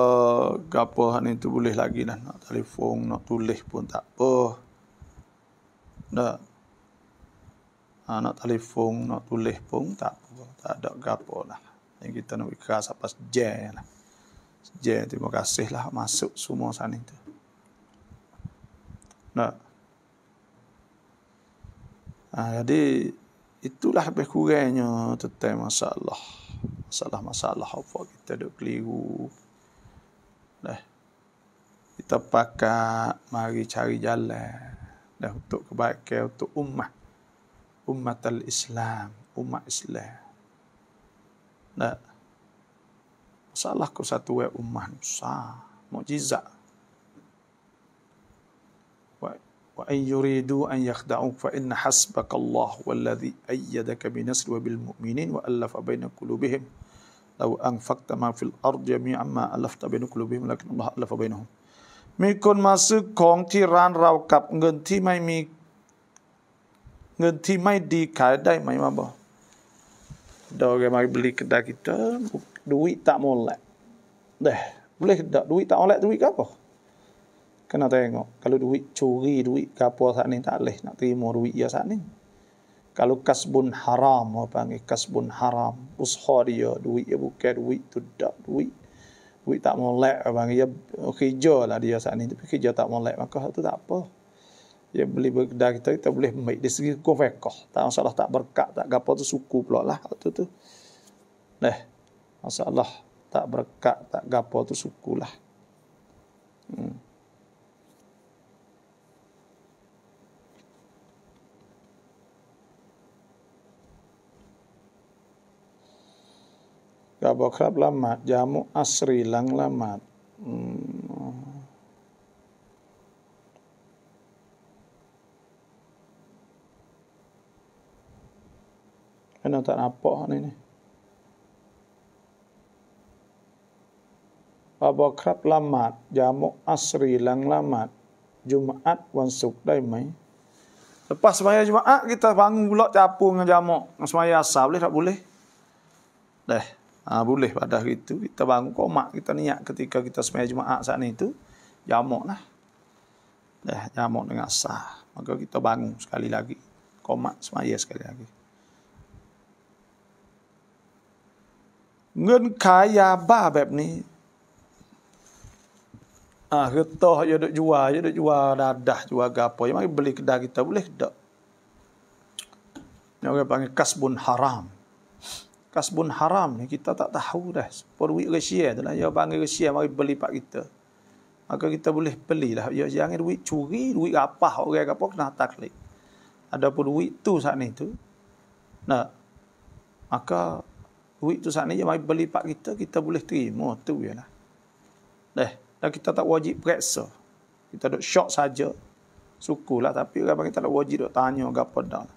A: gapo hak ni boleh lagi dah. Nak telefon, nak tulis pun tak apa. Dah. Ha, nak telefon, nak tulis pun tak apa. Tak ada gapo lah. Yang kita nak ikhlas sampai sejai lah. Sejai, terima kasih lah masuk semua sana tu. Dah. Ha, jadi itulah lebih kurangnya tentang masalah masalah-masalah apa kita duk keliru. Dah. Kita pakat mari cari jalan. Dah untuk kebaikan untuk ummah. Ummat al-Islam, umat Islam. Dah. Masalah ku satu we ummah besar, mukjizat. Wa wa ay yuridu an yakhda'uk fa inna hasbaka Allah wal ayyadaka binasr wa bil mu'minin wa allafa baina qulubihim law anfaqta ma fil ard jami'an ma alafta bain qulubihim lakin Allah alafa bainahum มีคนมาซื้อของที่ร้านเรากับเงินที่ไม่มีเงินที่ไม่ดีขายได้ไหมมาบอกดอกมาบริกดากิตดุยตามอลแหละเด้บริกดดุยตามอลแหละดุยกับก็ขณะเตงก็ลุดุยชูรีดุยกับพวกสานิตาเลยนักทีมอดุยยาสานิ่ kalau kasbun haram, apa panggil kasbun haram. Usaha dia, duit dia bukan duit tu dak duit. Duit tak molek, apa panggil. Ya, kerja lah dia saat ni. Tapi kerja tak molek, maka itu tak apa. Dia beli berkedah kita, kita boleh ambil. Dari segi kofekoh. Tak masalah tak berkat, tak apa tu suku pula lah. Itu tu. Nah, masalah tak berkat, tak apa tu suku lah. Hmm. Tak berkhab Jamu asri lang lamat. Hmm. Kena tak ni ni. Babakrab lamat, jamuk lang lamat. Jumaat wan Lepas semaya Jumaat kita bangun pula capung dengan jamuk. Semaya asal boleh tak boleh? Dah. Ha, boleh pada hari itu. Kita bangun komak. Kita niat ketika kita semayah Jumaat saat ini itu. Jamuk lah. Dah jamuk dengan sah. Maka kita bangun sekali lagi. Komak semayah sekali lagi. Ngen kaya ba beb ni. Ah, ha, getah je duk jual. Je duk jual dadah. Jual gapo. Yang mari beli kedai kita boleh tak? Yang orang panggil kasbun haram kasbun haram ni kita tak tahu dah sepuluh duit resia tu lah dia ya, panggil resia mari beli pak kita maka kita boleh belilah dia ya, jangan duit curi duit apa? orang apa kena taklik ada pun duit tu saat ni tu nah maka duit tu saat ni dia ya, beli pak kita kita boleh terima tu je lah dah dan kita tak wajib periksa kita dok syok saja sukulah tapi orang kita tak wajib dok tanya apa dah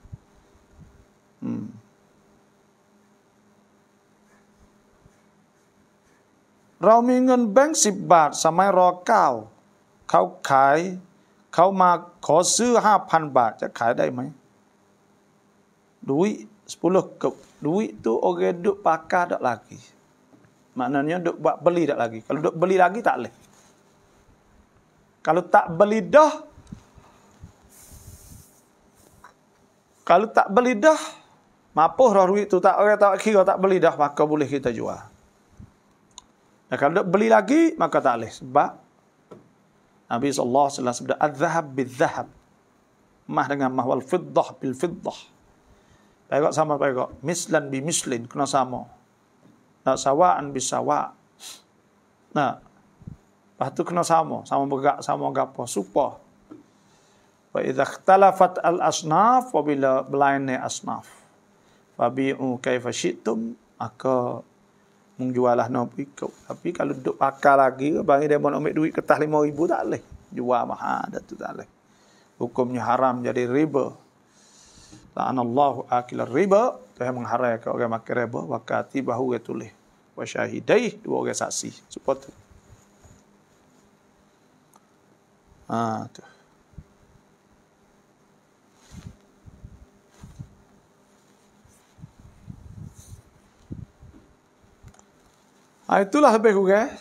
A: hmm เรามีเงินแบงค์สิบบาทสมัยรอเก้าเขาขายเขามาขอซื้อห้าพันบาทจะขายได้ไหมดุยสปุลกกับดุยตัวโอเคดุปากกาดักลากิมานั้นยังดุบักเบลีดักลากิคัลดุบเบลีลากิตักเลย Kalau tak beli dah Kalau tak beli dah Mampu roh itu tak orang tak kira tak beli dah maka boleh kita jual. Dan kalau nak beli lagi, maka tak boleh. Sebab Nabi SAW sebut, Al-Zahab bil-Zahab. Mah dengan mah wal-Fiddah bil-Fiddah. Baiklah sama, baiklah. Mislan bi-Mislin, kena sama. Nak sawa'an bi-sawa'. Nah, lepas tu kena sama. Sama bergak, sama gapa. Supah. Wa idha khtalafat al-asnaf, wa bila belainai asnaf. Fabi'u kaifa syi'tum, maka menjualah nak ikut. Tapi kalau duduk pakar lagi, bagi demo nak ambil duit kertas lima ribu, tak boleh. Jual mahal, dah tu tak boleh. Hukumnya haram jadi riba. La'anallahu akil riba. Tu yang mengharai ke orang makan riba. Wakati bahu dia tulis. Wasyahidai dua orang saksi. Supaya ha, tu. Ah, Ah, itulah habis kurang.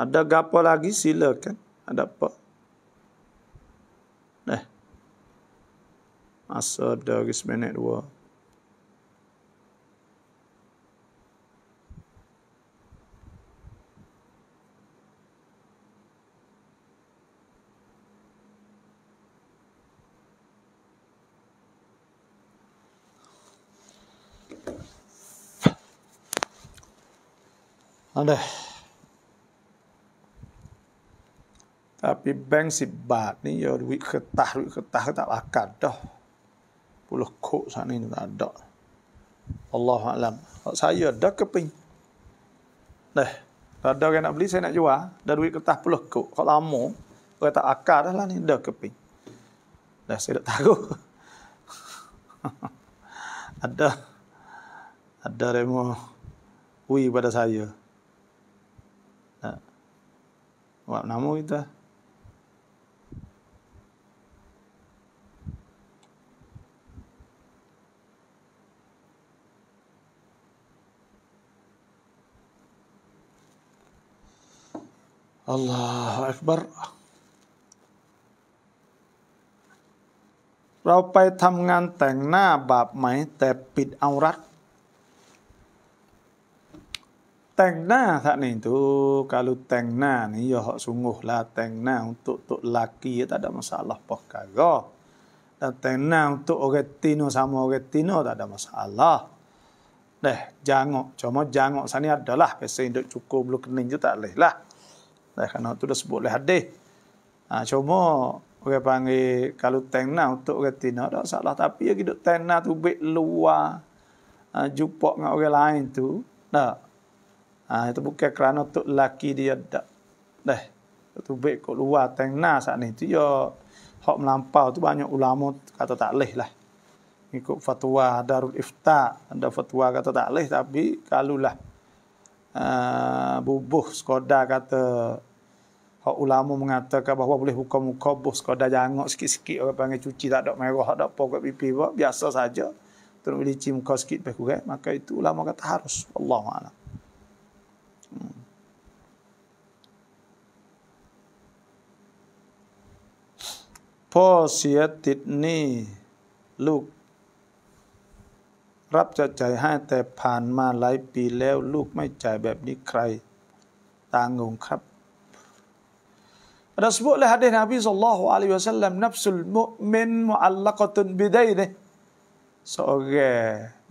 A: Ada gapo lagi silakan. Ada apa? Dah. Eh. Masa dah 1 minit 2. อันเดถ้าไปแบงค์สิบบาทนี่ยอดวิเคตาวิเคตาก็ตับอากาศดอกปุลกุสานี่ตับดอกอัลลอฮฺอัลลอฮฺสายดอกกระปิงเดถ้าดอกแกนับลิสเซนจะว่าดอกวิเคตาปุลกุเขาลามูเวตาอากาศแล้วนี่ดอกกระปิงเดถ้าเสด็จทากุ ada ada demo ui pada saya ว่ a น number is that? الله أكبر เราไปทำงานแต่งหน้าบาปไหมแต่ปิดเอารัก tengna saat ni tu kalau tengna ni yo ya hok sungguh lah tengna untuk tok laki ya, tak ada masalah perkara dan tengna untuk orang tino sama orang tino tak ada masalah deh jangok cuma jangok sana adalah pesen induk cukup belum kening tu tak leh lah deh kerana tu dah sebut leh hadis ha, cuma orang panggil kalau tengna untuk orang tino tak salah tapi ya hidup tengna tu bit luar ha, jumpa dengan orang lain tu nah, Ah, itu bukan kerana tu laki dia dak. Dah. Tu baik kok luar tengah saat ni tu yo hok melampau tu banyak ulama kata tak leh lah. Ikut fatwa Darul Ifta, ada fatwa kata tak leh tapi kalulah lah bubuh skoda kata hok ulama mengatakan bahawa boleh buka muka skoda jangok sikit-sikit orang panggil cuci tak ada merah tak ada apa kat pipi biasa saja. Terus licin muka sikit baik Maka itu ulama kata harus. Allahu a'lam. พ่อเสียติดหนี้ลูกรับจะจ่ายให้แต่ผ่านมาหลายปีแล้วลูกไม่จ่ายแบบนี้ใครตางงครับรัสบุลฮะดีนะพี่สุลลัลฮุอะลัยฮิวะสัลลัมนับสุลมุมินมุอัลลักตุนบิดัยเนสโอเก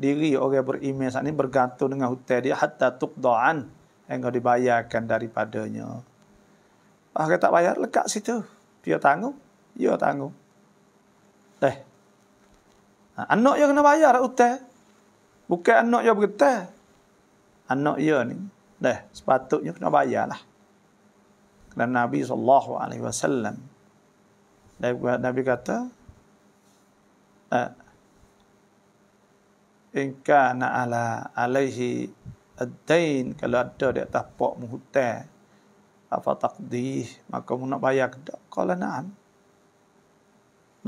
A: ดิริโอเกบริอิเมสอันนี้บริการตุนงาฮุตเตดีฮัตตะตุกดอันเองก็ดิบายากันดาริปาดะนยอ่ะก็ตะบายาร์เลกะซิตุพี่ตางง Ya tanggung. Teh. Ha, anak yo kena bayar lah utah. Bukan anak yo bergetah. Anak yo ni. Teh. Sepatutnya kena bayar lah. Kerana Nabi SAW. Nabi kata. Eh, in naala alaihi adain kalau ada di atas pok muhutai apa takdih maka mu nak bayar kedak kalau naam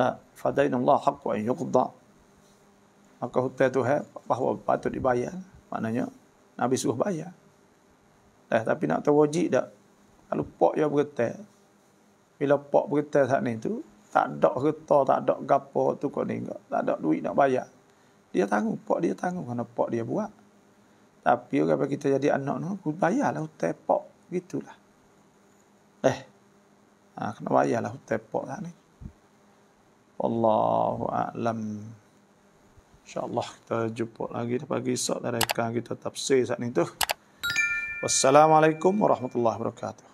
A: na fadainullah haqqu an yuqda maka hutang tu bahawa patut dibayar maknanya nabi suruh bayar eh tapi nak tahu wajib tak kalau pok dia bergetar bila pok bergetar saat ni tu tak ada kereta tak ada gapo tu kau ni tak ada duit nak bayar dia tanggung pok dia tanggung kerana pok dia buat tapi kalau kita jadi anak tu kau bayarlah hutang pok gitulah eh ha, kena bayarlah hutang pok saat ni Wallahu a'lam. Insya-Allah kita jumpa lagi pagi esok dari rekan kita tafsir saat itu. Wassalamualaikum warahmatullahi wabarakatuh.